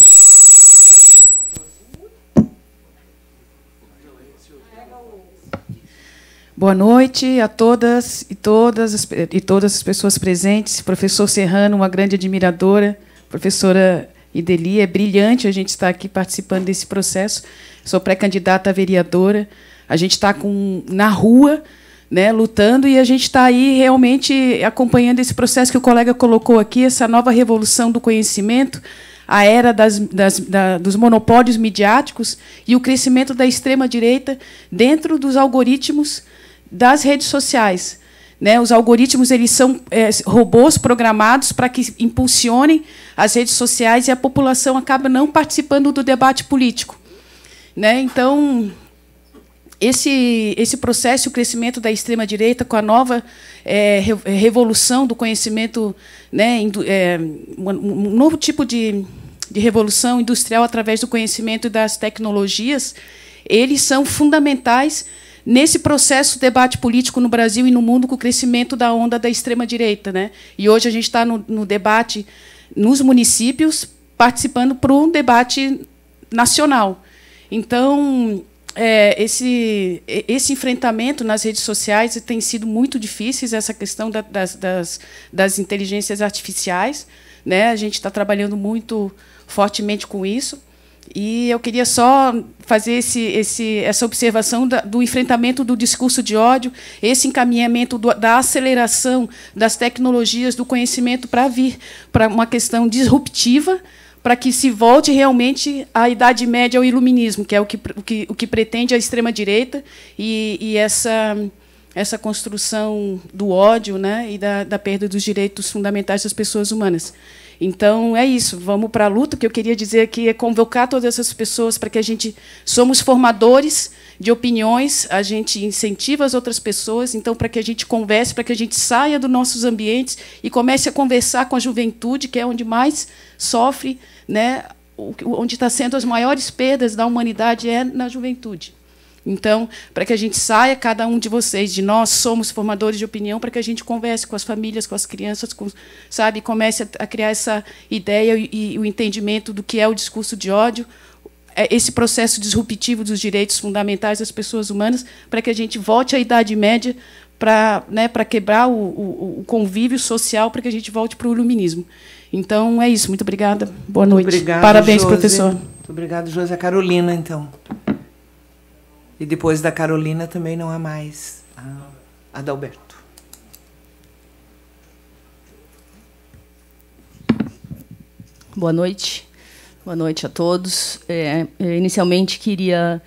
Boa noite a todas e todas e todas as pessoas presentes. Professor Serrano, uma grande admiradora, professora e Deli. É brilhante a gente estar aqui participando desse processo. Sou pré-candidata a vereadora. A gente está com, na rua, né, lutando e a gente está aí realmente acompanhando esse processo que o colega colocou aqui, essa nova revolução do conhecimento, a era das, das, da, dos monopólios midiáticos e o crescimento da extrema direita dentro dos algoritmos das redes sociais. Né? Os algoritmos eles são é, robôs programados para que impulsionem as redes sociais e a população acaba não participando do debate político. Né? Então, esse, esse processo, o crescimento da extrema-direita com a nova é, revolução do conhecimento, né, é, um novo tipo de, de revolução industrial através do conhecimento e das tecnologias, eles são fundamentais nesse processo debate político no Brasil e no mundo com o crescimento da onda da extrema-direita. Né? E hoje a gente está no, no, debate nos municípios, participando para um debate nacional. Então, é, esse, esse enfrentamento nas redes sociais tem sido muito difícil, essa questão da, das, das, das inteligências artificiais. Né? A gente está trabalhando muito fortemente com isso. E eu queria só fazer esse, esse, essa observação da, do enfrentamento do discurso de ódio, esse encaminhamento do, da aceleração das tecnologias do conhecimento para vir para uma questão disruptiva, para que se volte realmente à Idade Média, ao Iluminismo, que é o que, o que, o que pretende a extrema-direita e, e, essa, essa construção do ódio né, e da, da perda dos direitos fundamentais das pessoas humanas. Então, é isso, vamos para a luta. O que eu queria dizer aqui é convocar todas essas pessoas para que a gente somos formadores de opiniões, a gente incentiva as outras pessoas, então, para que a gente converse, para que a gente saia dos nossos ambientes e comece a conversar com a juventude, que é onde mais sofre, né? onde está sendo as maiores perdas da humanidade é na juventude. Então, para que a gente saia, cada um de vocês, de nós, somos formadores de opinião, para que a gente converse com as famílias, com as crianças, com, sabe, comece a, criar essa ideia e, e o entendimento do que é o discurso de ódio, é, esse processo disruptivo dos direitos fundamentais das pessoas humanas, para que a gente volte à Idade Média, para né, quebrar o, o, o, convívio social, para que a gente volte para o iluminismo. Então, é isso. Muito obrigada. Boa noite. Obrigado, Parabéns, professor. Muito obrigado, José Carolina, então. E depois da Carolina também não há mais a Adalberto. Boa noite. Boa noite a todos. É, é inicialmente queria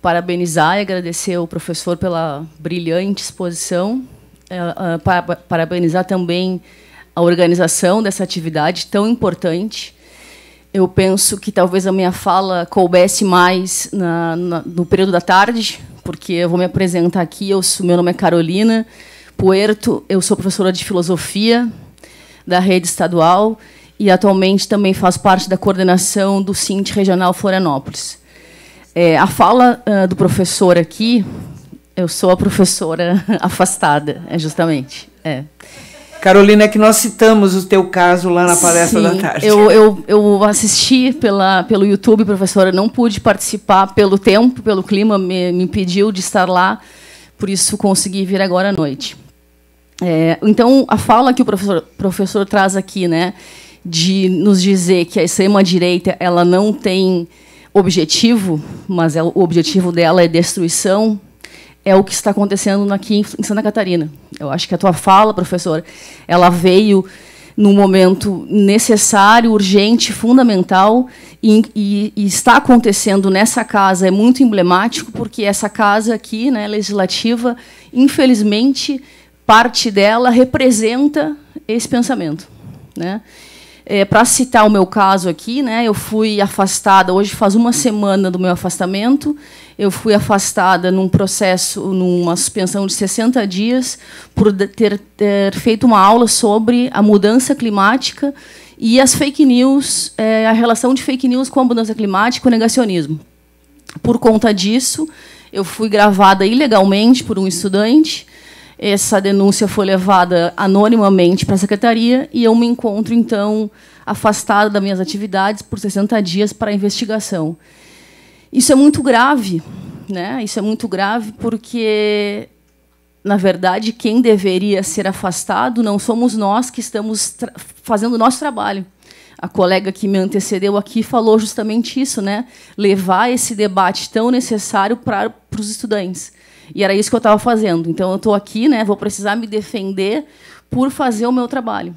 parabenizar e agradecer ao professor pela brilhante exposição, é, é, parabenizar também a organização dessa atividade tão importante eu penso que talvez a minha fala coubesse mais na, na, no período da tarde, porque eu vou me apresentar aqui. Eu sou, meu nome é Carolina Puerto, eu sou professora de filosofia da rede estadual e atualmente também faço parte da coordenação do Cint Regional Florianópolis. É, a fala uh, do professor aqui, eu sou a professora [LAUGHS] afastada, é justamente. É. Carolina, é que nós citamos o teu caso lá na palestra Sim, da tarde. Eu, eu, eu assisti pela, pelo YouTube, professora, não pude participar pelo tempo, pelo clima, me, me impediu de estar lá, por isso consegui vir agora à noite. É, então, a fala que o professor, professor traz aqui, né, de nos dizer que a extrema-direita ela não tem objetivo, mas é, o objetivo dela é destruição é o que está acontecendo aqui em Santa Catarina. Eu acho que a tua fala, professor, ela veio num momento necessário, urgente, fundamental, e, e, e, está acontecendo nessa casa, é muito emblemático, porque essa casa aqui, né, legislativa, infelizmente, parte dela representa esse pensamento. Né? É, Para citar o meu caso aqui, né, eu fui afastada, hoje faz uma semana do meu afastamento, eu fui afastada num processo, numa suspensão de 60 dias, por ter, ter feito uma aula sobre a mudança climática e as fake news, é, a relação de fake news com a mudança climática e o negacionismo. Por conta disso, eu fui gravada ilegalmente por um estudante. Essa denúncia foi levada anonimamente para a secretaria e eu me encontro, então, afastada das minhas atividades por 60 dias para investigação. Isso é muito grave, né? Isso é muito grave porque na verdade quem deveria ser afastado não somos nós que estamos fazendo o nosso trabalho. A colega que me antecedeu aqui falou justamente isso, né? Levar esse debate tão necessário para os estudantes. E era isso que eu estava fazendo. Então eu estou aqui, né? Vou precisar me defender por fazer o meu trabalho.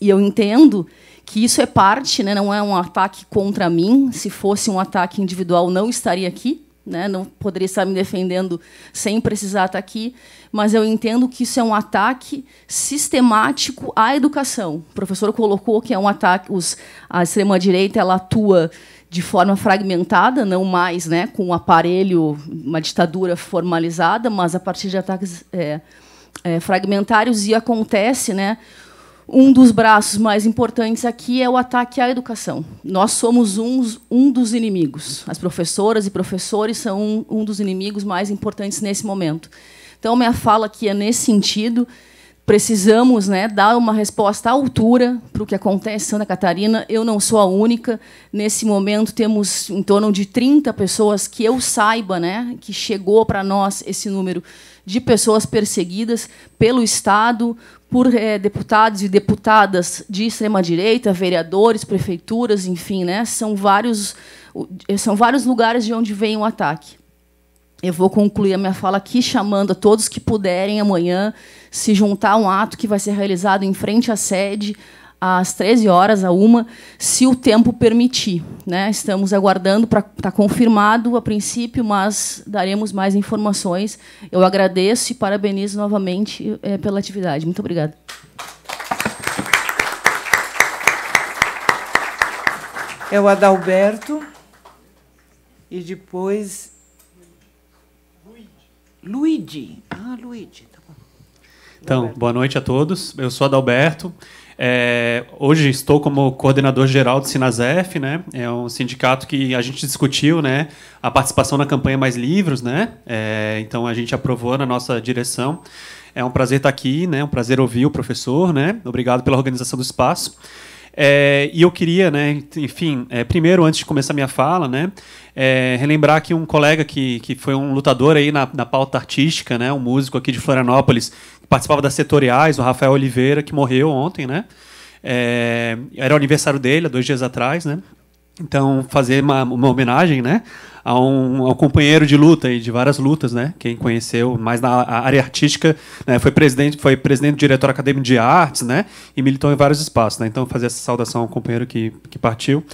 E eu entendo que isso é parte, né? não é um ataque contra mim. Se fosse um ataque individual, não estaria aqui, né? não poderia estar me defendendo sem precisar estar aqui. Mas eu entendo que isso é um ataque sistemático à educação. O professor colocou que é um ataque. Os, a extrema direita ela atua de forma fragmentada, não mais né, com um aparelho, uma ditadura formalizada, mas a partir de ataques é, é, fragmentários e acontece, né? Um dos braços mais importantes aqui é o ataque à educação. Nós somos uns, um dos inimigos. As professoras e professores são um, um dos inimigos mais importantes nesse momento. Então, minha fala aqui é nesse sentido. Precisamos né, dar uma resposta à altura para o que acontece em Santa Catarina. Eu não sou a única. Nesse momento, temos em torno de 30 pessoas que eu saiba né, que chegou para nós esse número de pessoas perseguidas pelo Estado, por é, deputados e deputadas de extrema direita, vereadores, prefeituras, enfim, né? São vários eh, são vários lugares de onde vem o ataque. Eu vou concluir a minha fala aqui chamando a todos que puderem amanhã se juntar a um ato que vai ser realizado em frente à sede às 13 horas, a uma, se o tempo permitir. Né? Estamos aguardando para estar tá confirmado a princípio, mas daremos mais informações. Eu agradeço e parabenizo novamente é, pela atividade. Muito obrigada. É o Adalberto e depois Luigi. Ah, Luigi, tá bom. Então, boa noite a todos. Eu sou Adalberto. É, hoje estou como coordenador geral do Sinazef, né? É um sindicato que a gente discutiu, né? A participação na campanha Mais Livros, né? É, então a gente aprovou na nossa direção. É um prazer estar aqui, né? Um prazer ouvir o professor, né? Obrigado pela organização do espaço. É, e eu queria, né, enfim, é, primeiro, antes de começar minha fala, né, é, relembrar que um colega que, que foi um lutador aí na, na pauta artística, né, um músico aqui de Florianópolis, participava das setoriais, o Rafael Oliveira, que morreu ontem, né? É, era o aniversário dele, há dois dias atrás, né? Então, fazer uma, uma homenagem, né? A um, a um, companheiro de luta e de várias lutas, né? Quem conheceu mais na área artística, né? Foi presidente, foi presidente do diretor acadêmico de artes, né? E militou em vários espaços, né? Então, fazer essa saudação ao companheiro que, que partiu.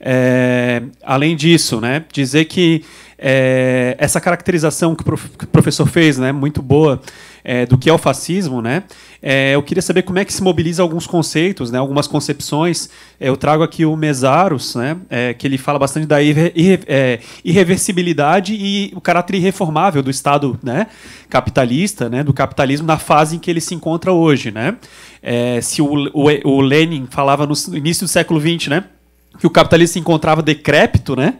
É, além disso, né? Dizer que é, essa caracterização que o, que o professor fez, né? Muito boa é, do que é o fascismo, né? É, eu queria saber como é que se mobiliza alguns conceitos, né? Algumas concepções. É, eu trago aqui o Mesaros, né? É, que ele fala bastante da irre, irre, é, irreversibilidade e o caráter irreformável do Estado, né? Capitalista, né? Do capitalismo na fase em que ele se encontra hoje, né? se o, o, o Lenin falava no início do século XX, né? Que o capitalismo se encontrava decrépito, né?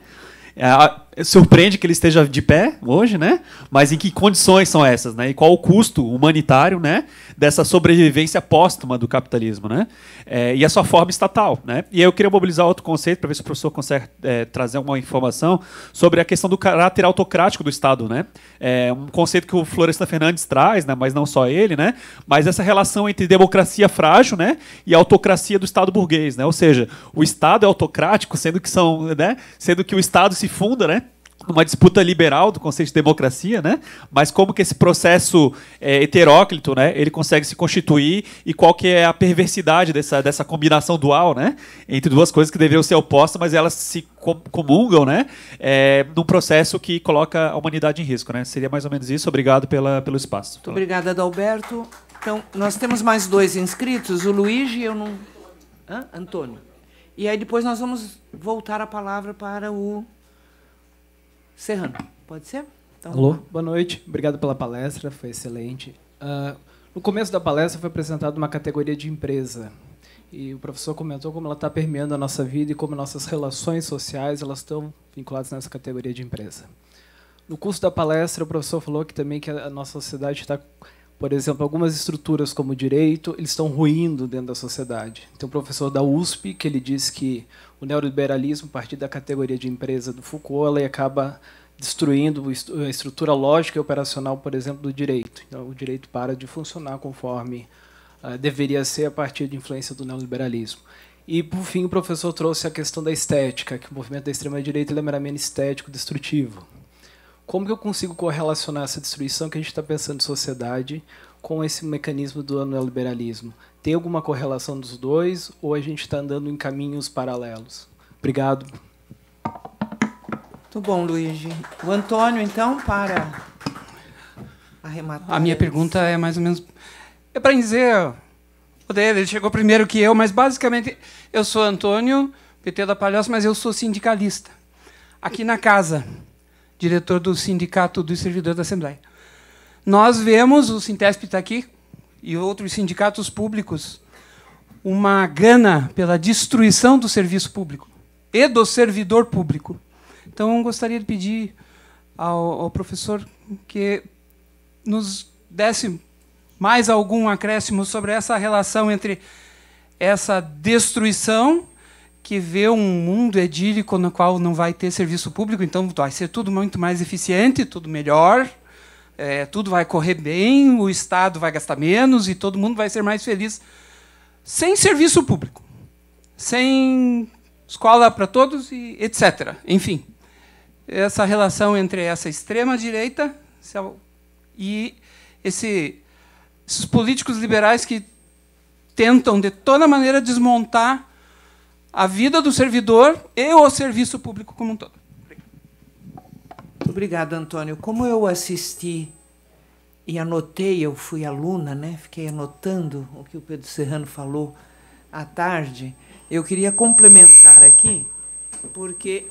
surpreende que ele esteja de pé hoje, né? Mas em que condições são essas, né? E qual o custo humanitário, né? Dessa sobrevivência póstuma do capitalismo, né? É, e a sua forma estatal, né? E aí eu queria mobilizar outro conceito para ver se o professor consegue é, trazer uma informação sobre a questão do caráter autocrático do Estado, né? É um conceito que o Floresta Fernandes traz, né? Mas não só ele, né? Mas essa relação entre democracia frágil, né? E autocracia do Estado burguês, né? Ou seja, o Estado é autocrático, sendo que são, né? Sendo que o Estado se funda, né? uma disputa liberal do conceito de democracia, né? Mas como que esse processo é, heteróclito, né? Ele consegue se constituir e qual que é a perversidade dessa, dessa combinação dual, né? Entre duas coisas que deveriam ser opostas, mas elas se comungam, né? É, num processo que coloca a humanidade em risco, né? Seria mais ou menos isso. Obrigado pela, pelo espaço. Muito obrigada, Adalberto. Então, nós temos mais dois inscritos, o Luigi e eu não... Hã? Antônio. E aí depois nós vamos voltar a palavra para o Serrano, pode ser? Então, Alô, boa noite. Obrigado pela palestra, foi excelente. Uh, no começo da palestra foi apresentada uma categoria de empresa e o professor comentou como ela está permeando a nossa vida e como nossas relações sociais elas estão vinculadas nessa categoria de empresa. No curso da palestra, o professor falou que também que a nossa sociedade está, por exemplo, algumas estruturas como o direito, eles estão ruindo dentro da sociedade. Tem um professor da USP que ele disse que o neoliberalismo, a partir da categoria de empresa do Foucault, ela acaba destruindo a estrutura lógica e operacional, por exemplo, do direito. Então, o direito para de funcionar conforme uh, deveria ser a partir de influência do neoliberalismo. E, por fim, o professor trouxe a questão da estética, que o movimento da extrema-direita é meramente estético, destrutivo. Como que eu consigo correlacionar essa destruição que a gente está pensando em sociedade com esse mecanismo do neoliberalismo? Tem alguma correlação dos dois ou a gente está andando em caminhos paralelos? Obrigado. Muito bom, Luigi. O Antônio, então, para arrematar. A minha eles. pergunta é mais ou menos. É para dizer. Ele chegou primeiro que eu, mas basicamente eu sou Antônio, PT da Palhoça, mas eu sou sindicalista. Aqui na casa, diretor do Sindicato dos Servidores da Assembleia nós vemos, o Sintesp está aqui, e outros sindicatos públicos, uma gana pela destruição do serviço público e do servidor público. Então, gostaria de pedir ao, ao professor que nos desse mais algum acréscimo sobre essa relação entre essa destruição que vê um mundo edílico no qual não vai ter serviço público, então vai ser tudo muito mais eficiente, tudo melhor, é, tudo vai correr bem, o Estado vai gastar menos e todo mundo vai ser mais feliz. Sem serviço público, sem escola para todos e etc. Enfim, essa relação entre essa extrema-direita e esse, esses políticos liberais que tentam, de toda maneira, desmontar a vida do servidor e o serviço público como um todo. Muito obrigada, Antônio. Como eu assisti e anotei, eu fui aluna, né? Fiquei anotando o que o Pedro Serrano falou à tarde. Eu queria complementar aqui, porque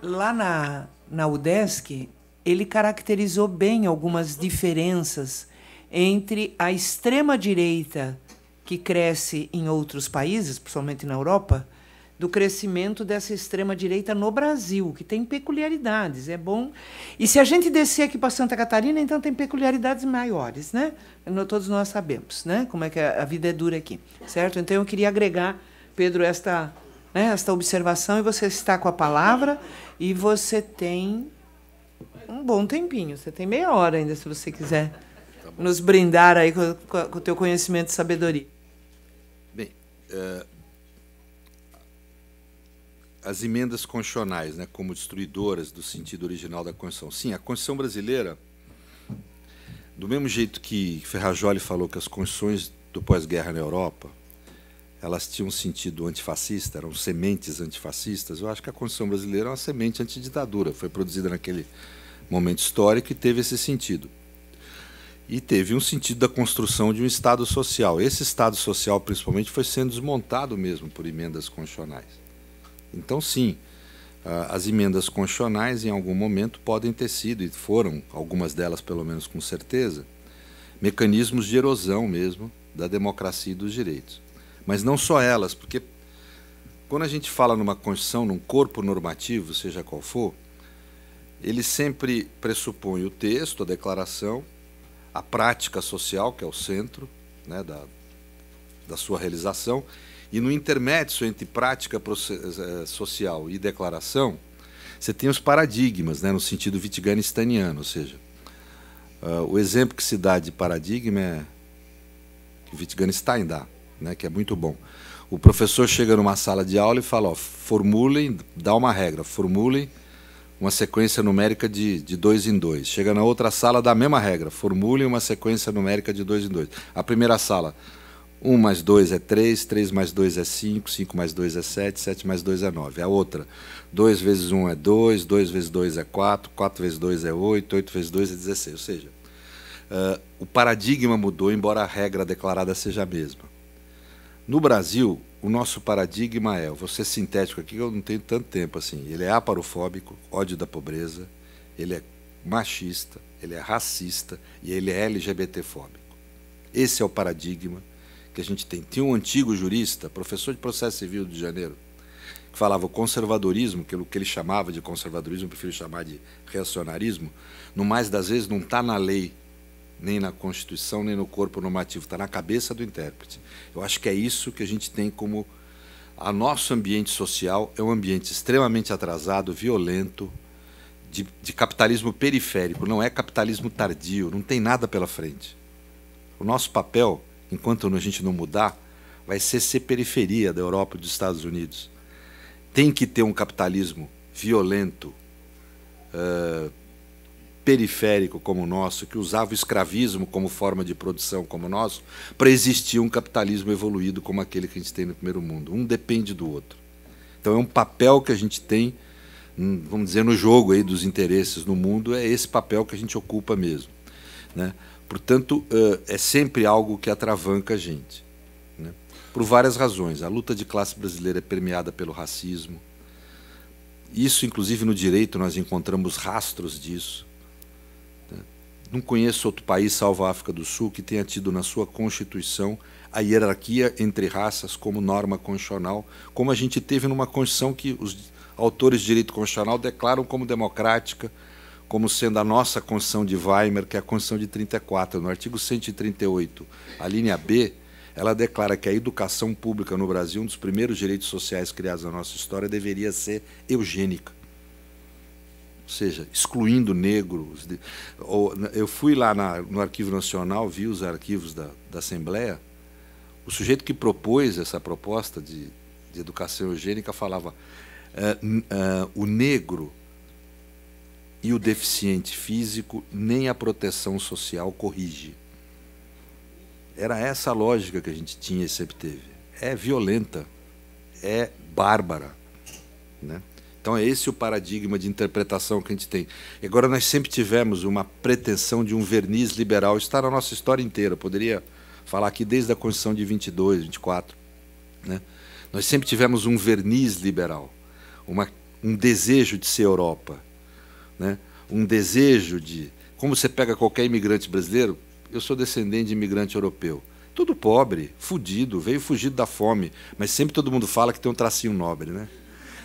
lá na, na UDESC, ele caracterizou bem algumas diferenças entre a extrema-direita que cresce em outros países, principalmente na Europa, do crescimento dessa extrema-direita no Brasil, que tem peculiaridades, é bom. E se a gente descer aqui para Santa Catarina, então tem peculiaridades maiores, né? Todos nós sabemos, né? Como é que a vida é dura aqui, certo? Então eu queria agregar, Pedro, esta, né, esta observação, e você está com a palavra, e você tem um bom tempinho, você tem meia hora ainda, se você quiser tá nos brindar aí com, o teu conhecimento e sabedoria. Bem, uh as emendas constitucionais né, como destruidoras do sentido original da Constituição. Sim, a Constituição brasileira, do mesmo jeito que Ferrajoli falou que as constituições do pós-guerra na Europa elas tinham um sentido antifascista, eram sementes antifascistas, eu acho que a Constituição brasileira é uma semente antiditadura, foi produzida naquele momento histórico e teve esse sentido. E teve um sentido da construção de um Estado social. Esse Estado social, principalmente, foi sendo desmontado mesmo por emendas constitucionais. Então, sim, as emendas constitucionais em algum momento podem ter sido, e foram, algumas delas pelo menos com certeza, mecanismos de erosão mesmo da democracia e dos direitos. Mas não só elas, porque quando a gente fala numa Constituição, num corpo normativo, seja qual for, ele sempre pressupõe o texto, a declaração, a prática social, que é o centro né, da, da sua realização, e no intermédio entre prática eh, social e declaração, você tem os paradigmas, né, no sentido Wittgensteiniano, ou seja, uh, o exemplo que se dá de paradigma é que Wittgenstein dá, né, que é muito bom. O professor chega numa sala de aula e fala, ó, formulem, dá uma regra, formulem uma sequência numérica de, de dois em dois. Chega na outra sala, dá a mesma regra, formulem uma sequência numérica de dois em dois. A primeira sala, 1 mais 2 é 3, 3 mais 2 é 5, 5 mais 2 é 7, 7 mais 2 é 9. A outra, 2 vezes 1 é 2, 2 vezes 2 é 4, 4 vezes 2 é 8, 8 vezes 2 é 16. Ou seja, uh, o paradigma mudou, embora a regra declarada seja a mesma. No Brasil, o nosso paradigma é, vou ser sintético aqui, eu não tenho tanto tempo assim, ele é aparofóbico, ódio da pobreza, ele é machista, ele é racista e ele é LGBTfóbico. Esse é o paradigma que a gente tem. Tinha um antigo jurista, professor de processo civil do Rio de Janeiro, que falava o conservadorismo, que que ele chamava de conservadorismo, eu prefiro chamar de reacionarismo, no mais das vezes não está na lei, nem na Constituição, nem no corpo normativo, está na cabeça do intérprete. Eu acho que é isso que a gente tem como. A nosso ambiente social é um ambiente extremamente atrasado, violento, de, de capitalismo periférico, não é capitalismo tardio, não tem nada pela frente. O nosso papel enquanto a gente não mudar, vai ser ser periferia da Europa e dos Estados Unidos. Tem que ter um capitalismo violento, uh, periférico como o nosso, que usava o escravismo como forma de produção como o nosso, para existir um capitalismo evoluído como aquele que a gente tem no primeiro mundo. Um depende do outro. Então é um papel que a gente tem, hum, vamos dizer, no jogo aí dos interesses no mundo, é esse papel que a gente ocupa mesmo. Né? Portanto, eh, é sempre algo que atravanca a gente. Né? Por várias razões. A luta de classe brasileira é permeada pelo racismo. Isso, inclusive, no direito nós encontramos rastros disso. Né? Não conheço outro país, salvo a África do Sul, que tenha tido na sua Constituição a hierarquia entre raças como norma constitucional, como a gente teve numa Constituição que os autores de direito constitucional declaram como democrática, como sendo a nossa Constituição de Weimar, que é a Constituição de 34, no artigo 138, a linha B, ela declara que a educação pública no Brasil, um dos primeiros direitos sociais criados na nossa história, deveria ser eugênica. Ou seja, excluindo negros. Eu fui lá no Arquivo Nacional, vi os arquivos da, da Assembleia, o sujeito que propôs essa proposta de, de educação eugênica falava: é, é, o negro e o deficiente físico nem a proteção social corrige. Era essa a lógica que a gente tinha e sempre teve. É violenta, é bárbara. Né? Então é esse o paradigma de interpretação que a gente tem. Agora nós sempre tivemos uma pretensão de um verniz liberal, está na nossa história inteira, poderia falar aqui desde a Constituição de 22, 24. Né? Nós sempre tivemos um verniz liberal, uma, um desejo de ser Europa né? um desejo de. Como você pega qualquer imigrante brasileiro, eu sou descendente de imigrante europeu. tudo pobre, fudido, veio fugido da fome, mas sempre todo mundo fala que tem um tracinho nobre, né?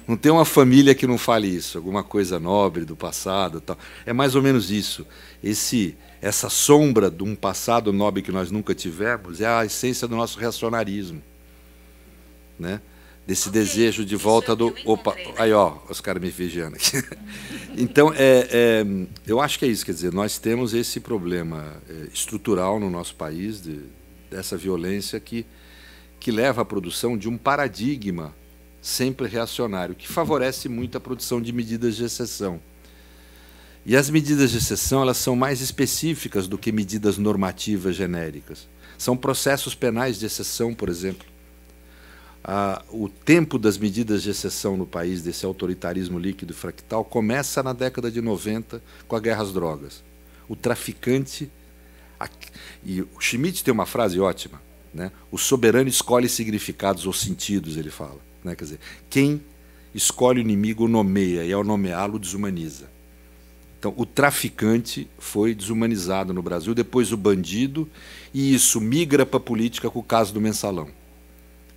Não tem uma família que não fale isso, alguma coisa nobre do passado, tal. É mais ou menos isso. Esse essa sombra de um passado nobre que nós nunca tivemos é a essência do nosso reacionarismo, né? desse okay, desejo de volta do. Opa, aí, ó, os caras me vigiando aqui. [LAUGHS] então, é, é, eu acho que é isso. Quer dizer, nós temos esse problema é, estrutural no nosso país, de, dessa violência que, que leva à produção de um paradigma sempre reacionário, que favorece muito a produção de medidas de exceção. E as medidas de exceção elas são mais específicas do que medidas normativas genéricas. São processos penais de exceção, por exemplo ah, o tempo das medidas de exceção no país, desse autoritarismo líquido e fractal, começa na década de 90 com a guerra às drogas. O traficante. A, e o Schmidt tem uma frase ótima: né? o soberano escolhe significados ou sentidos, ele fala. Né? Quer dizer, quem escolhe o inimigo nomeia, e ao nomeá-lo desumaniza. Então, o traficante foi desumanizado no Brasil, depois o bandido, e isso migra para a política com o caso do mensalão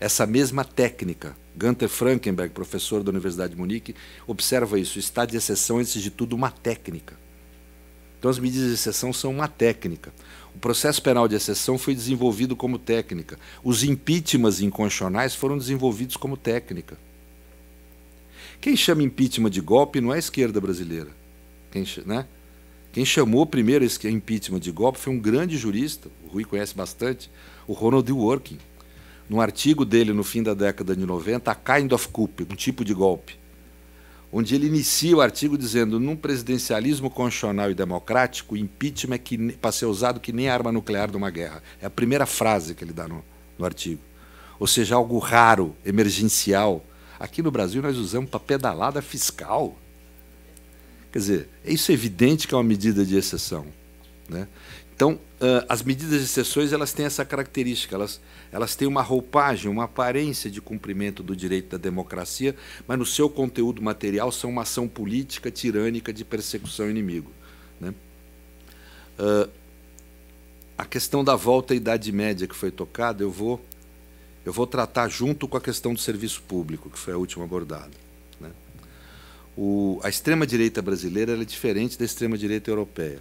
essa mesma técnica. Gunther Frankenberg, professor da Universidade de Munique, observa isso. O estado de exceção é, antes de tudo, uma técnica. Então, as medidas de exceção são uma técnica. O processo penal de exceção foi desenvolvido como técnica. Os impeachments inconstitucionais foram desenvolvidos como técnica. Quem chama impeachment de golpe não é a esquerda brasileira. Quem, né? Quem chamou primeiro esse impeachment de golpe foi um grande jurista, o Rui conhece bastante, o Ronald Dworkin num artigo dele no fim da década de 90, A Kind of Coup, um tipo de golpe, onde ele inicia o artigo dizendo: num presidencialismo constitucional e democrático, impeachment é que, para ser usado que nem arma nuclear de uma guerra. É a primeira frase que ele dá no, no artigo. Ou seja, algo raro, emergencial. Aqui no Brasil nós usamos para pedalada fiscal. Quer dizer, é isso é evidente que é uma medida de exceção. Né? Então, uh, as medidas de exceções elas têm essa característica, elas, elas têm uma roupagem, uma aparência de cumprimento do direito da democracia, mas no seu conteúdo material são uma ação política tirânica de persecução inimigo. Né? Uh, a questão da volta à Idade Média que foi tocada, eu vou, eu vou tratar junto com a questão do serviço público, que foi a última abordada. Né? O, a extrema-direita brasileira é diferente da extrema-direita europeia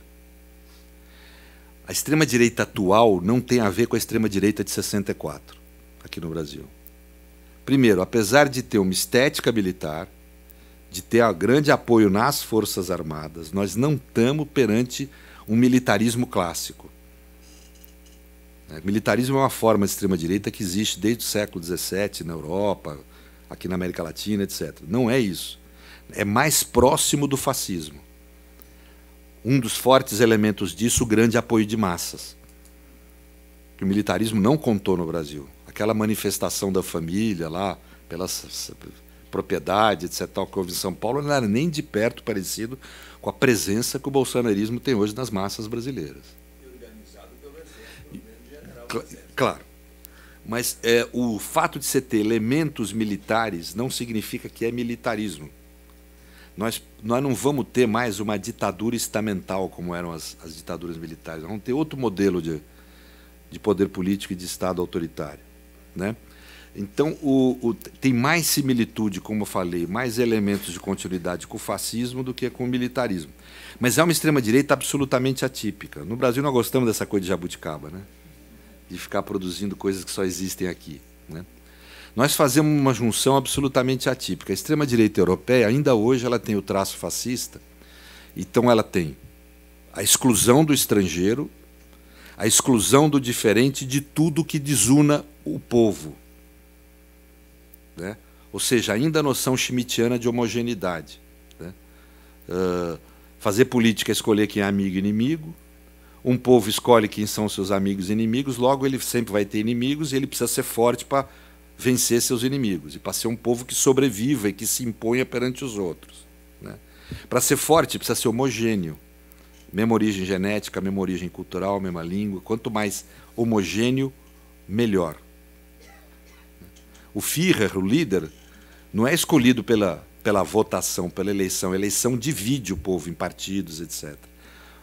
a extrema-direita atual não tem a ver com a extrema-direita de 64, aqui no Brasil. Primeiro, apesar de ter uma estética militar, de ter um grande apoio nas Forças Armadas, nós não estamos perante um militarismo clássico. É, militarismo é uma forma de extrema-direita que existe desde o século XVII na Europa, aqui na América Latina, etc. Não é isso. É mais próximo do fascismo um dos fortes elementos disso, o grande apoio de massas, que o militarismo não contou no Brasil. Aquela manifestação da família lá, pela propriedade, etc., que houve em São Paulo, não era nem de perto parecido com a presença que o bolsonarismo tem hoje nas massas brasileiras. E organizado pelo Claro. Mas é, o fato de você ter elementos militares não significa que é militarismo. Nós, nós não vamos ter mais uma ditadura estamental como eram as, as ditaduras militares. Nós vamos ter outro modelo de, de poder político e de Estado autoritário. Né? Então, o, o, tem mais similitude, como eu falei, mais elementos de continuidade com o fascismo do que com o militarismo. Mas é uma extrema-direita absolutamente atípica. No Brasil, nós gostamos dessa coisa de jabuticaba, né? de ficar produzindo coisas que só existem aqui. Né? Nós fazemos uma junção absolutamente atípica. A extrema-direita europeia, ainda hoje, ela tem o traço fascista. Então, ela tem a exclusão do estrangeiro, a exclusão do diferente de tudo que desuna o povo. Né? Ou seja, ainda a noção schmittiana de homogeneidade. Né? Uh, fazer política é escolher quem é amigo e inimigo. Um povo escolhe quem são seus amigos e inimigos, logo ele sempre vai ter inimigos e ele precisa ser forte para vencer seus inimigos e para ser um povo que sobreviva e que se imponha perante os outros. Né? Para ser forte, precisa ser homogêneo. Mesma origem genética, mesma origem cultural, mesma língua. Quanto mais homogêneo, melhor. O Führer, o líder, não é escolhido pela, pela votação, pela eleição. A eleição divide o povo em partidos, etc.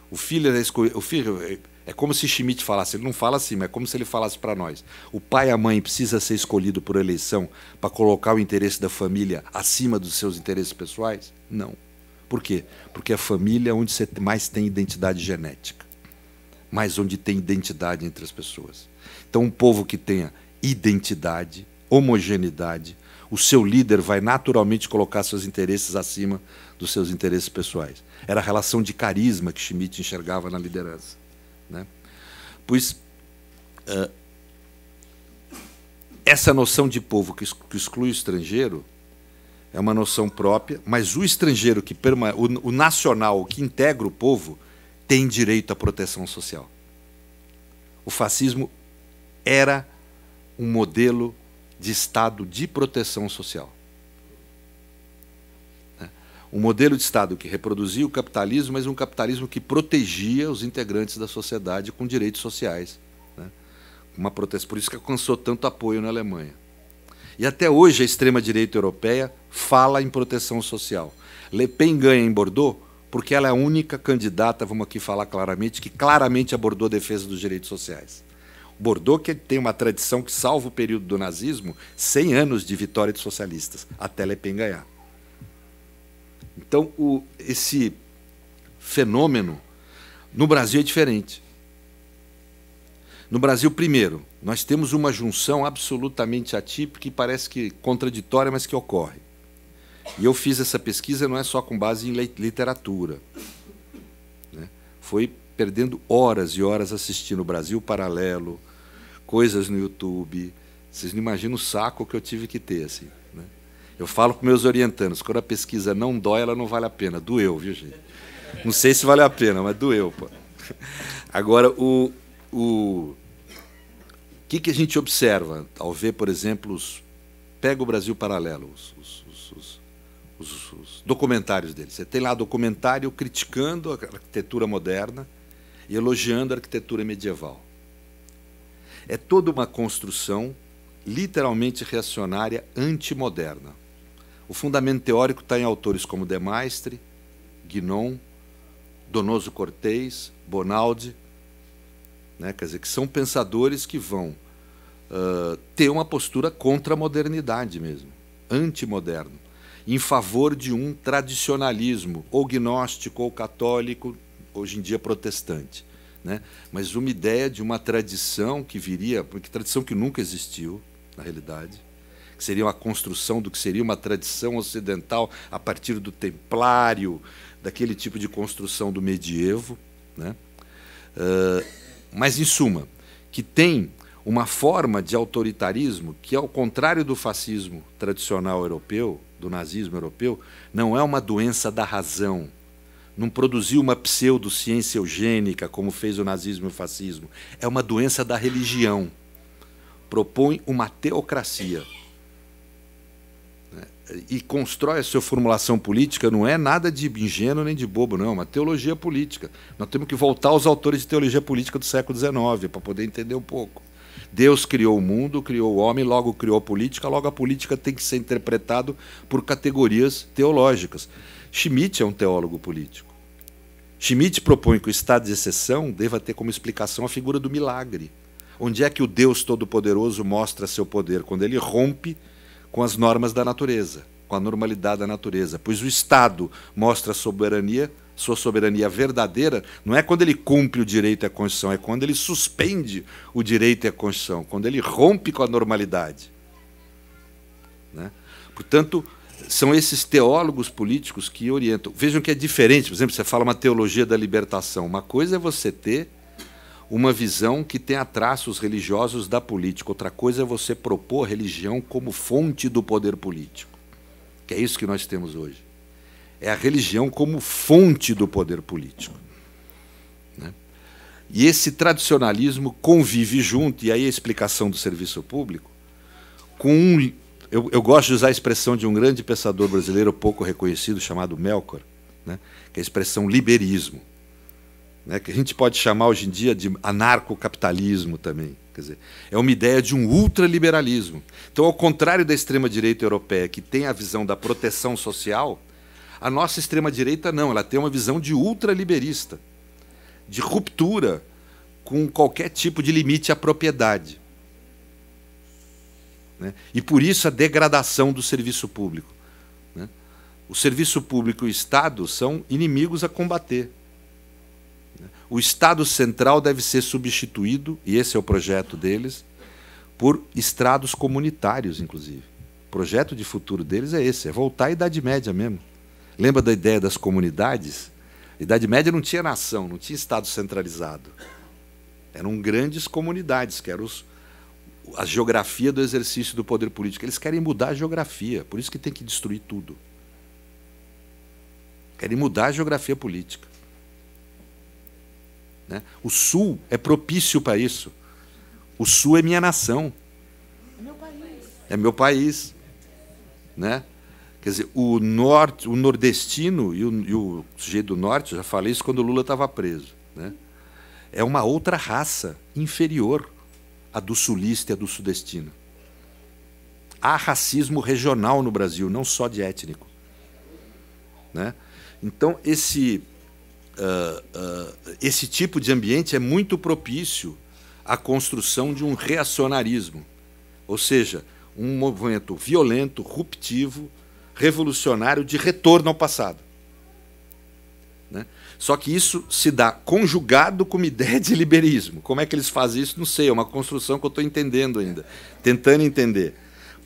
O Führer é escolhido. O Führer, é como se Schmidt falasse, ele não fala assim, mas é como se ele falasse para nós. O pai e a mãe precisa ser escolhido por eleição para colocar o interesse da família acima dos seus interesses pessoais? Não. Por quê? Porque a família é onde você mais tem identidade genética, mais onde tem identidade entre as pessoas. Então, um povo que tenha identidade, homogeneidade, o seu líder vai naturalmente colocar seus interesses acima dos seus interesses pessoais. Era a relação de carisma que Schmidt enxergava na liderança. Né? Pois uh, essa noção de povo que, exclui o estrangeiro é uma noção própria, mas o estrangeiro que perma, o, o nacional que integra o povo tem direito à proteção social. O fascismo era um modelo de Estado de proteção social um modelo de Estado que reproduzia o capitalismo, mas um capitalismo que protegia os integrantes da sociedade com direitos sociais. Né? Uma proteção, por isso que alcançou tanto apoio na Alemanha. E até hoje a extrema-direita europeia fala em proteção social. Le Pen ganha em Bordeaux porque ela é a única candidata, vamos aqui falar claramente, que claramente abordou a defesa dos direitos sociais. Bordeaux, que tem uma tradição que, salvo o período do nazismo, 100 anos de vitória de socialistas, até Le Pen ganhar. Então, o, esse fenômeno no Brasil é diferente. No Brasil, primeiro, nós temos uma junção absolutamente atípica e parece que contraditória, mas que ocorre. E eu fiz essa pesquisa não é só com base em literatura. Né? Foi perdendo horas e horas assistindo o Brasil Paralelo, coisas no YouTube. Vocês não imaginam o saco que eu tive que ter. Assim. Eu falo com meus orientandos, quando a pesquisa não dói, ela não vale a pena. Doeu, viu, gente? Não sei se vale a pena, mas doeu, pô. Agora, o, o que, que a gente observa ao ver, por exemplo, os, pega o Brasil Paralelo, os, os, os, os documentários dele. Você tem lá documentário criticando a arquitetura moderna e elogiando a arquitetura medieval. É toda uma construção literalmente reacionária antimoderna. O fundamento teórico está em autores como Maistre, Guinon, Donoso Cortez, Bonaldi, né? quer dizer, que são pensadores que vão uh, ter uma postura contra a modernidade mesmo, antimoderno, em favor de um tradicionalismo, ou gnóstico, ou católico, hoje em dia protestante. Né? Mas uma ideia de uma tradição que viria, porque tradição que nunca existiu, na realidade, que seria uma construção do que seria uma tradição ocidental a partir do templário, daquele tipo de construção do medievo. Né? Uh, mas, em suma, que tem uma forma de autoritarismo que, ao contrário do fascismo tradicional europeu, do nazismo europeu, não é uma doença da razão. Não produziu uma pseudociência eugênica, como fez o nazismo e o fascismo. É uma doença da religião. Propõe uma teocracia e constrói a sua formulação política não é nada de ingênuo nem de bobo, não, é uma teologia política. Nós temos que voltar aos autores de teologia política do século XIX para poder entender um pouco. Deus criou o mundo, criou o homem, logo criou a política, logo a política tem que ser interpretada por categorias teológicas. Schmitt é um teólogo político. Schmitt propõe que o estado de exceção deva ter como explicação a figura do milagre. Onde é que o Deus Todo-Poderoso mostra seu poder? Quando ele rompe com as normas da natureza, com a normalidade da natureza, pois o Estado mostra a soberania, sua soberania verdadeira, não é quando ele cumpre o direito à Constituição, é quando ele suspende o direito à Constituição, quando ele rompe com a normalidade. Né? Portanto, são esses teólogos políticos que orientam. Vejam que é diferente, por exemplo, você fala uma teologia da libertação. Uma coisa é você ter uma visão que tenha traços religiosos da política. Outra coisa é você propor religião como fonte do poder político, que é isso que nós temos hoje. É a religião como fonte do poder político. Né? E esse tradicionalismo convive junto, e aí a explicação do serviço público, com um. Eu, eu gosto de usar a expressão de um grande pensador brasileiro pouco reconhecido chamado Melkor, né? que é a expressão liberismo né, que a gente pode chamar hoje em dia de anarcocapitalismo também. Quer dizer, é uma ideia de um ultraliberalismo. Então, ao contrário da extrema-direita europeia, que tem a visão da proteção social, a nossa extrema-direita não, ela tem uma visão de ultraliberista, de ruptura com qualquer tipo de limite à propriedade. Né? E por isso a degradação do serviço público. Né? O serviço público e o Estado são inimigos a combater o Estado central deve ser substituído, e esse é o projeto deles, por estrados comunitários, inclusive. O projeto de futuro deles é esse, é voltar à Idade Média mesmo. Lembra da ideia das comunidades? A Idade Média não tinha nação, não tinha Estado centralizado. Eram grandes comunidades, que eram os, a geografia do exercício do poder político. Eles querem mudar a geografia, por isso que tem que destruir tudo. Querem mudar a geografia política. Né? O Sul é propício para isso. O Sul é minha nação. É meu país. É meu país. Né? Quer dizer, o, norte, o nordestino e o, e o sujeito do norte, já falei isso quando o Lula estava preso, né? é uma outra raça inferior à do sulista e à do sudestino. Há racismo regional no Brasil, não só de étnico. Né? Então, esse uh, esse tipo de ambiente é muito propício à construção de um reacionarismo, ou seja, um movimento violento, ruptivo, revolucionário de retorno ao passado. Né? Só que isso se dá conjugado com uma ideia de liberismo. Como é que eles fazem isso? Não sei, é uma construção que eu estou entendendo ainda, tentando entender.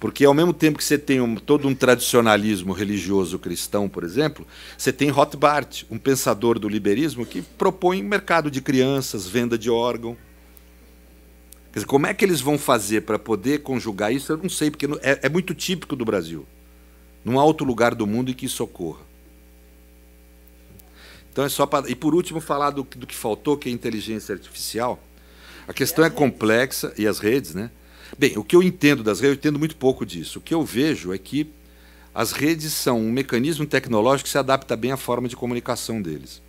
Porque, ao mesmo tempo que você tem um, todo um tradicionalismo religioso cristão, por exemplo, você tem Rothbard, um pensador do liberismo que propõe mercado de crianças, venda de órgão. Quer dizer, como é que eles vão fazer para poder conjugar isso? Eu não sei, porque é, é muito típico do Brasil. Não há outro lugar do mundo em que isso ocorra. Então é só para. E por último, falar do, do que faltou, que é a inteligência artificial. A questão é complexa, e as redes, né? Bem, o que eu entendo das redes, eu entendo muito pouco disso. O que eu vejo é que as redes são um mecanismo tecnológico que se adapta bem à forma de comunicação deles.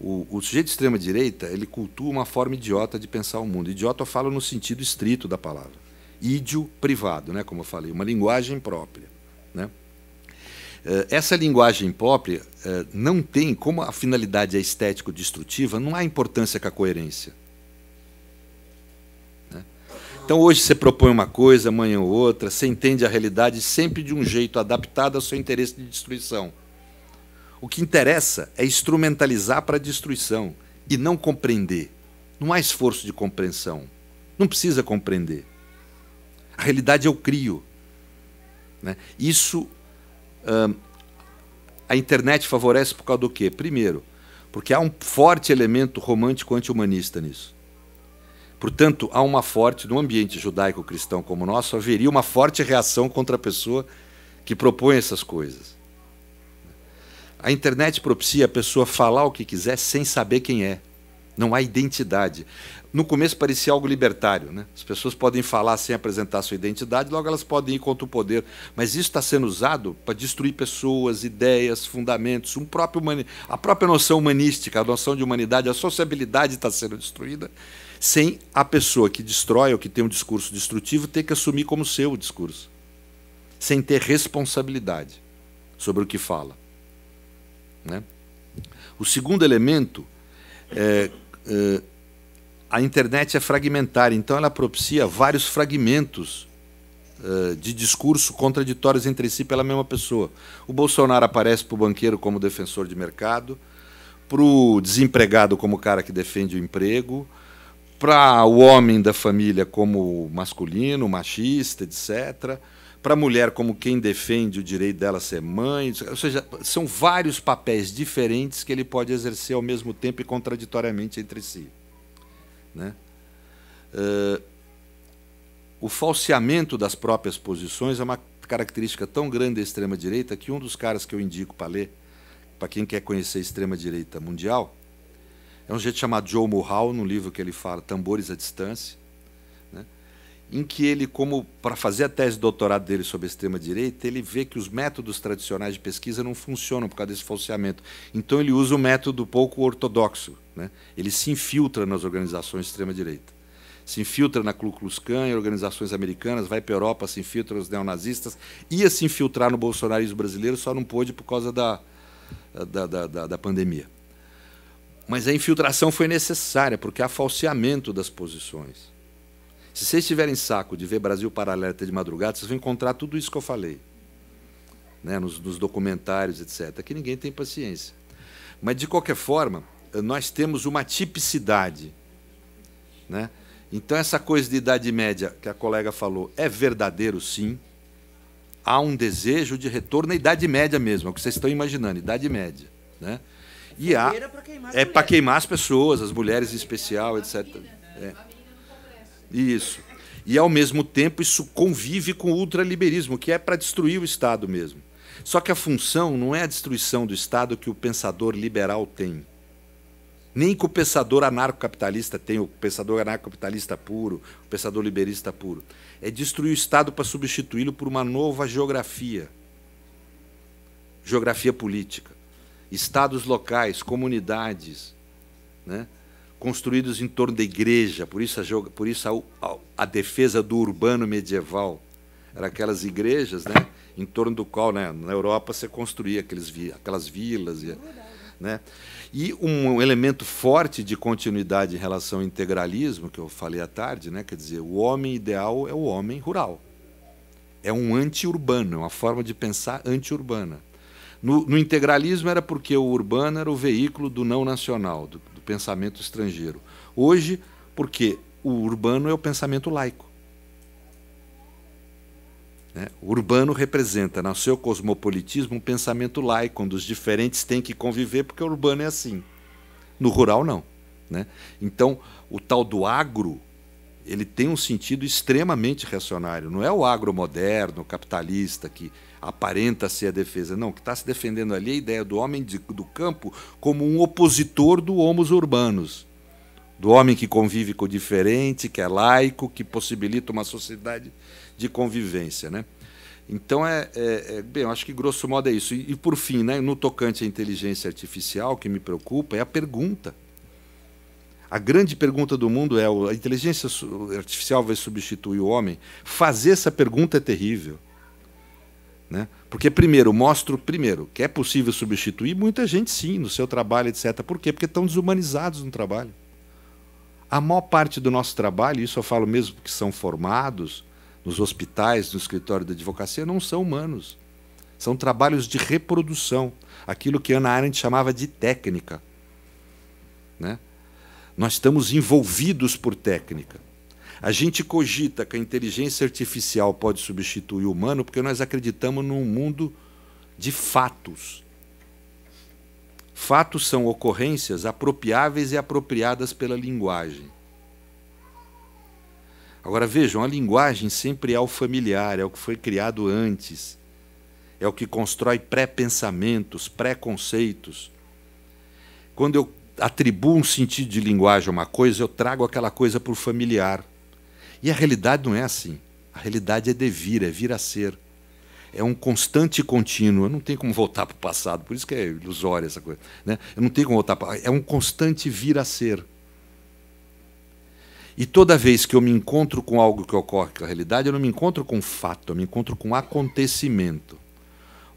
O, o sujeito de extrema-direita ele cultua uma forma idiota de pensar o mundo. Idiota eu falo no sentido estrito da palavra. Ídio privado, né, como eu falei, uma linguagem própria. Né? Eh, essa linguagem própria eh, não tem, como a finalidade é estético-destrutiva, não há importância com a coerência. Então, hoje você propõe uma coisa, amanhã outra, você entende a realidade sempre de um jeito adaptado ao seu interesse de destruição. O que interessa é instrumentalizar para a destruição e não compreender. Não há esforço de compreensão. Não precisa compreender. A realidade eu crio. Né? Isso a internet favorece por causa do quê? Primeiro, porque há um forte elemento romântico anti-humanista nisso. Portanto, há uma forte, no ambiente judaico-cristão como o nosso, haveria uma forte reação contra a pessoa que propõe essas coisas. A internet propicia a pessoa falar o que quiser sem saber quem é. Não há identidade. No começo parecia algo libertário, né? As pessoas podem falar sem apresentar sua identidade, logo elas podem ir contra o poder. Mas isso está sendo usado para destruir pessoas, ideias, fundamentos, um próprio a própria noção humanística, a noção de humanidade, a sociabilidade está sendo destruída sem a pessoa que destrói ou que tem um discurso destrutivo ter que assumir como seu o discurso, sem ter responsabilidade sobre o que fala. Né? O segundo elemento é, é, a internet é fragmentária, então ela propicia vários fragmentos é, de discurso contraditórios entre si pela mesma pessoa. O Bolsonaro aparece para o banqueiro como defensor de mercado, para o desempregado como o cara que defende o emprego, para o homem da família como masculino, machista, etc. Para a mulher como quem defende o direito dela ser mãe. Ou seja, são vários papéis diferentes que ele pode exercer ao mesmo tempo e contraditoriamente entre si. Né? Ah, o falseamento das próprias posições é uma característica tão grande da extrema-direita que um dos caras que eu indico para ler, para quem quer conhecer a extrema-direita mundial, é um jeito chamado Joe Mulhall, num livro que ele fala, Tambores à Distância, né? em que ele, como para fazer a tese de doutorado dele sobre extrema-direita, ele vê que os métodos tradicionais de pesquisa não funcionam por causa desse falseamento. Então ele usa um método pouco ortodoxo. Né? Ele se infiltra nas organizações de extrema-direita se infiltra na Ku Klux Klan, em organizações americanas, vai para a Europa, se infiltra nos neonazistas, ia se infiltrar no bolsonarismo brasileiro, só não pôde por causa da, da, da, da pandemia. Mas a infiltração foi necessária, porque há falseamento das posições. Se vocês tiverem saco de ver Brasil Paralelo de madrugada, vocês vão encontrar tudo isso que eu falei. Né? Nos, nos documentários, etc. Que ninguém tem paciência. Mas, de qualquer forma, eh, nós temos uma tipicidade. Né? Então, essa coisa de Idade Média que a colega falou é verdadeiro, sim. Há um desejo de retorno à Idade Média mesmo, é o que vocês estão imaginando, Idade Média. Né? E há, é para queimar as pessoas, as mulheres em especial, etc. É. Isso. E, ao mesmo tempo, isso convive com o ultraliberismo, que é para destruir o Estado mesmo. Só que a função não é a destruição do Estado que o pensador liberal tem. Nem que o pensador anarcocapitalista tem, o pensador anarcocapitalista puro, o pensador liberista puro. É destruir o Estado para substituí-lo por uma nova geografia. Geografia política estados locais, comunidades, né? construídos em torno da igreja, por isso, a, por isso a, a, a, defesa do urbano medieval. Eram aquelas igrejas né? em torno do qual, né? na Europa, você construía aqueles, aquelas vilas. E, né? E um elemento forte de continuidade em relação ao integralismo, que eu falei à tarde, né? quer dizer, o homem ideal é o homem rural. É um anti-urbano, é uma forma de pensar anti-urbana. No, no, integralismo era porque o urbano era o veículo do não nacional, do, do pensamento estrangeiro. Hoje, porque o urbano é o pensamento laico. Né? O urbano representa, no seu cosmopolitismo, um pensamento laico, onde os diferentes têm que conviver, porque o urbano é assim. No rural, não. Né? Então, o tal do agro, ele tem um sentido extremamente reacionário. Não é o agro moderno, capitalista, que aparenta ser a defesa. Não, o que está se defendendo ali é a ideia do homem de, do campo como um opositor do homos urbanos, do homem que convive com o diferente, que é laico, que possibilita uma sociedade de convivência. Né? Então, é, é, é bem, eu acho que grosso modo é isso. E, e, por fim, né, no tocante à inteligência artificial, o que me preocupa é a pergunta. A grande pergunta do mundo é: a inteligência artificial vai substituir o homem? Fazer essa pergunta é terrível. Né? Porque, primeiro, mostro primeiro que é possível substituir muita gente, sim, no seu trabalho, etc. Por quê? Porque estão desumanizados no trabalho. A maior parte do nosso trabalho, isso eu falo mesmo que são formados nos hospitais, no escritório da advocacia, não são humanos. São trabalhos de reprodução, aquilo que Ana Arendt chamava de técnica. Né? Nós estamos envolvidos por técnica. A gente cogita que a inteligência artificial pode substituir o humano porque nós acreditamos num mundo de fatos. Fatos são ocorrências apropriáveis e apropriadas pela linguagem. Agora vejam, a linguagem sempre é o familiar, é o que foi criado antes, é o que constrói pré-pensamentos, pré-conceitos. Quando eu atribuo um sentido de linguagem a uma coisa, eu trago aquela coisa para o familiar. E a realidade não é assim. A realidade é devir, é vir a ser. É um constante e contínuo. Eu não tem como voltar para o passado, por isso que é ilusória essa coisa. Né? Eu não tenho como voltar para. É um constante vir a ser. E toda vez que eu me encontro com algo que ocorre com a realidade, eu não me encontro com fato, eu me encontro com acontecimento.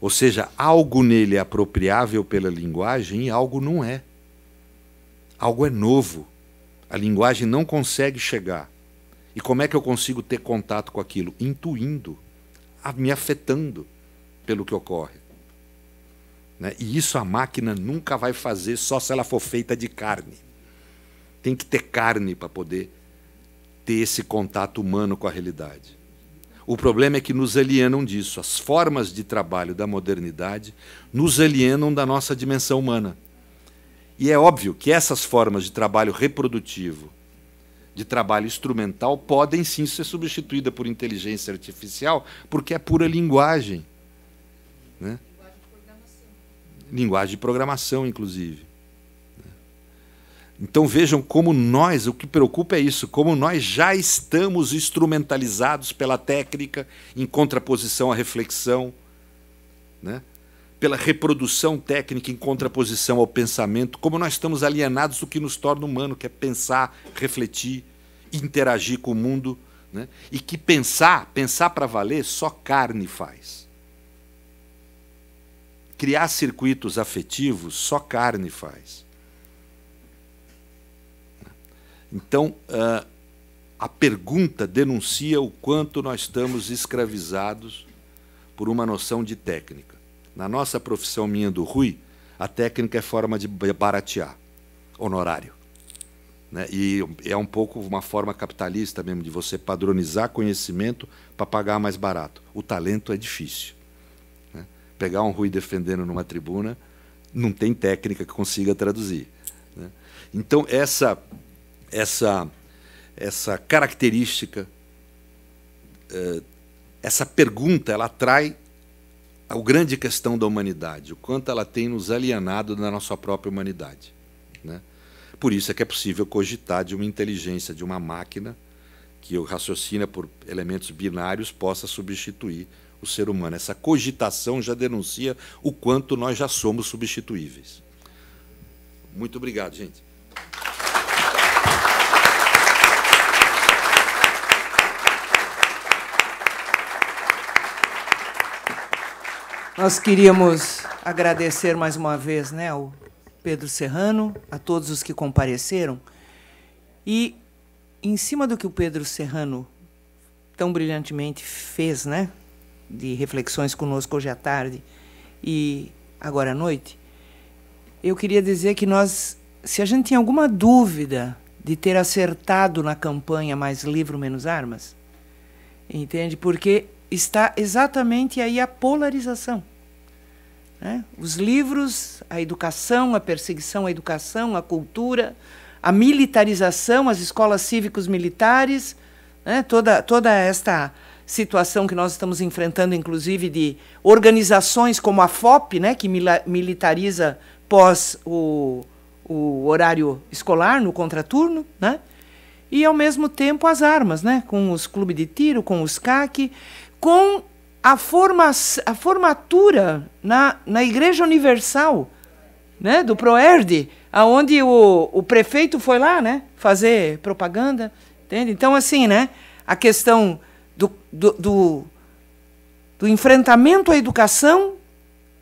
Ou seja, algo nele é apropriável pela linguagem e algo não é. Algo é novo. A linguagem não consegue chegar. E como é que eu consigo ter contato com aquilo? Intuindo, me afetando pelo que ocorre. Né? E isso a máquina nunca vai fazer só se ela for feita de carne. Tem que ter carne para poder ter esse contato humano com a realidade. O problema é que nos alienam disso. As formas de trabalho da modernidade nos alienam da nossa dimensão humana. E é óbvio que essas formas de trabalho reprodutivo, de trabalho instrumental podem sim ser substituídas por inteligência artificial, porque é pura linguagem. Né? Linguagem de programação, inclusive. Né? Então vejam como nós, o que preocupa é isso, como nós já estamos instrumentalizados pela técnica em contraposição à reflexão. Né? pela reprodução técnica em contraposição ao pensamento, como nós estamos alienados do que nos torna humano, que é pensar, refletir, interagir com o mundo, né? e que pensar, pensar para valer, só carne faz. Criar circuitos afetivos, só carne faz. Então, ah, a pergunta denuncia o quanto nós estamos escravizados por uma noção de técnica. Na nossa profissão minha do Rui, a técnica é forma de baratear honorário. Né? E é um pouco uma forma capitalista mesmo de você padronizar conhecimento para pagar mais barato. O talento é difícil. Né? Pegar um Rui defendendo numa tribuna não tem técnica que consiga traduzir. Né? Então essa essa essa característica eh, essa pergunta ela atrai a grande questão da humanidade, o quanto ela tem nos alienado da nossa própria humanidade. Né? Por isso é que é possível cogitar de uma inteligência, de uma máquina que raciocina por elementos binários, possa substituir o ser humano. Essa cogitação já denuncia o quanto nós já somos substituíveis. Muito obrigado, gente. Nós queríamos agradecer mais uma vez né, ao Pedro Serrano, a todos os que compareceram. E, em cima do que o Pedro Serrano tão brilhantemente fez, né, de reflexões conosco hoje à tarde e agora à noite, eu queria dizer que nós, se a gente tinha alguma dúvida de ter acertado na campanha Mais Livro, Menos Armas, entende? Porque está exatamente aí a polarização. Né? Os livros, a educação, a perseguição à educação, a cultura, a militarização, as escolas cívicos militares, né? toda, toda esta situação que nós estamos enfrentando, inclusive de organizações como a FOP, né, que militariza pós o, o horário escolar, no contraturno, né? e ao mesmo tempo as armas, né? com os clubes de tiro, com os CAC, com a, forma, a formatura na, na Igreja Universal né, do Proerd, aonde o, o prefeito foi lá né, fazer propaganda. Entende? Então, assim, né, a questão do, do, do, do enfrentamento à educação,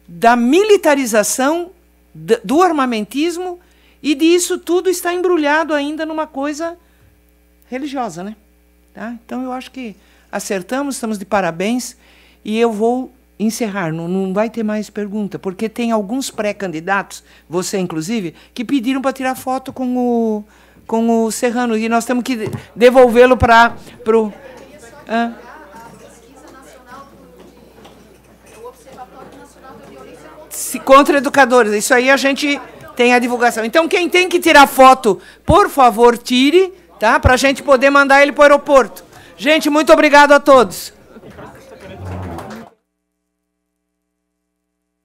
da militarização, do armamentismo, e disso tudo está embrulhado ainda numa coisa religiosa. Né? Tá? Então, eu acho que acertamos, estamos de parabéns. E eu vou encerrar, não, não vai ter mais pergunta, porque tem alguns pré-candidatos, você inclusive, que pediram para tirar foto com o, com o Serrano, e nós temos que devolvê-lo para o. Se, contra educadores, isso aí a gente tem a divulgação. Então, quem tem que tirar foto, por favor, tire, tá? Para a gente poder mandar ele para o aeroporto. Gente, muito obrigado a todos.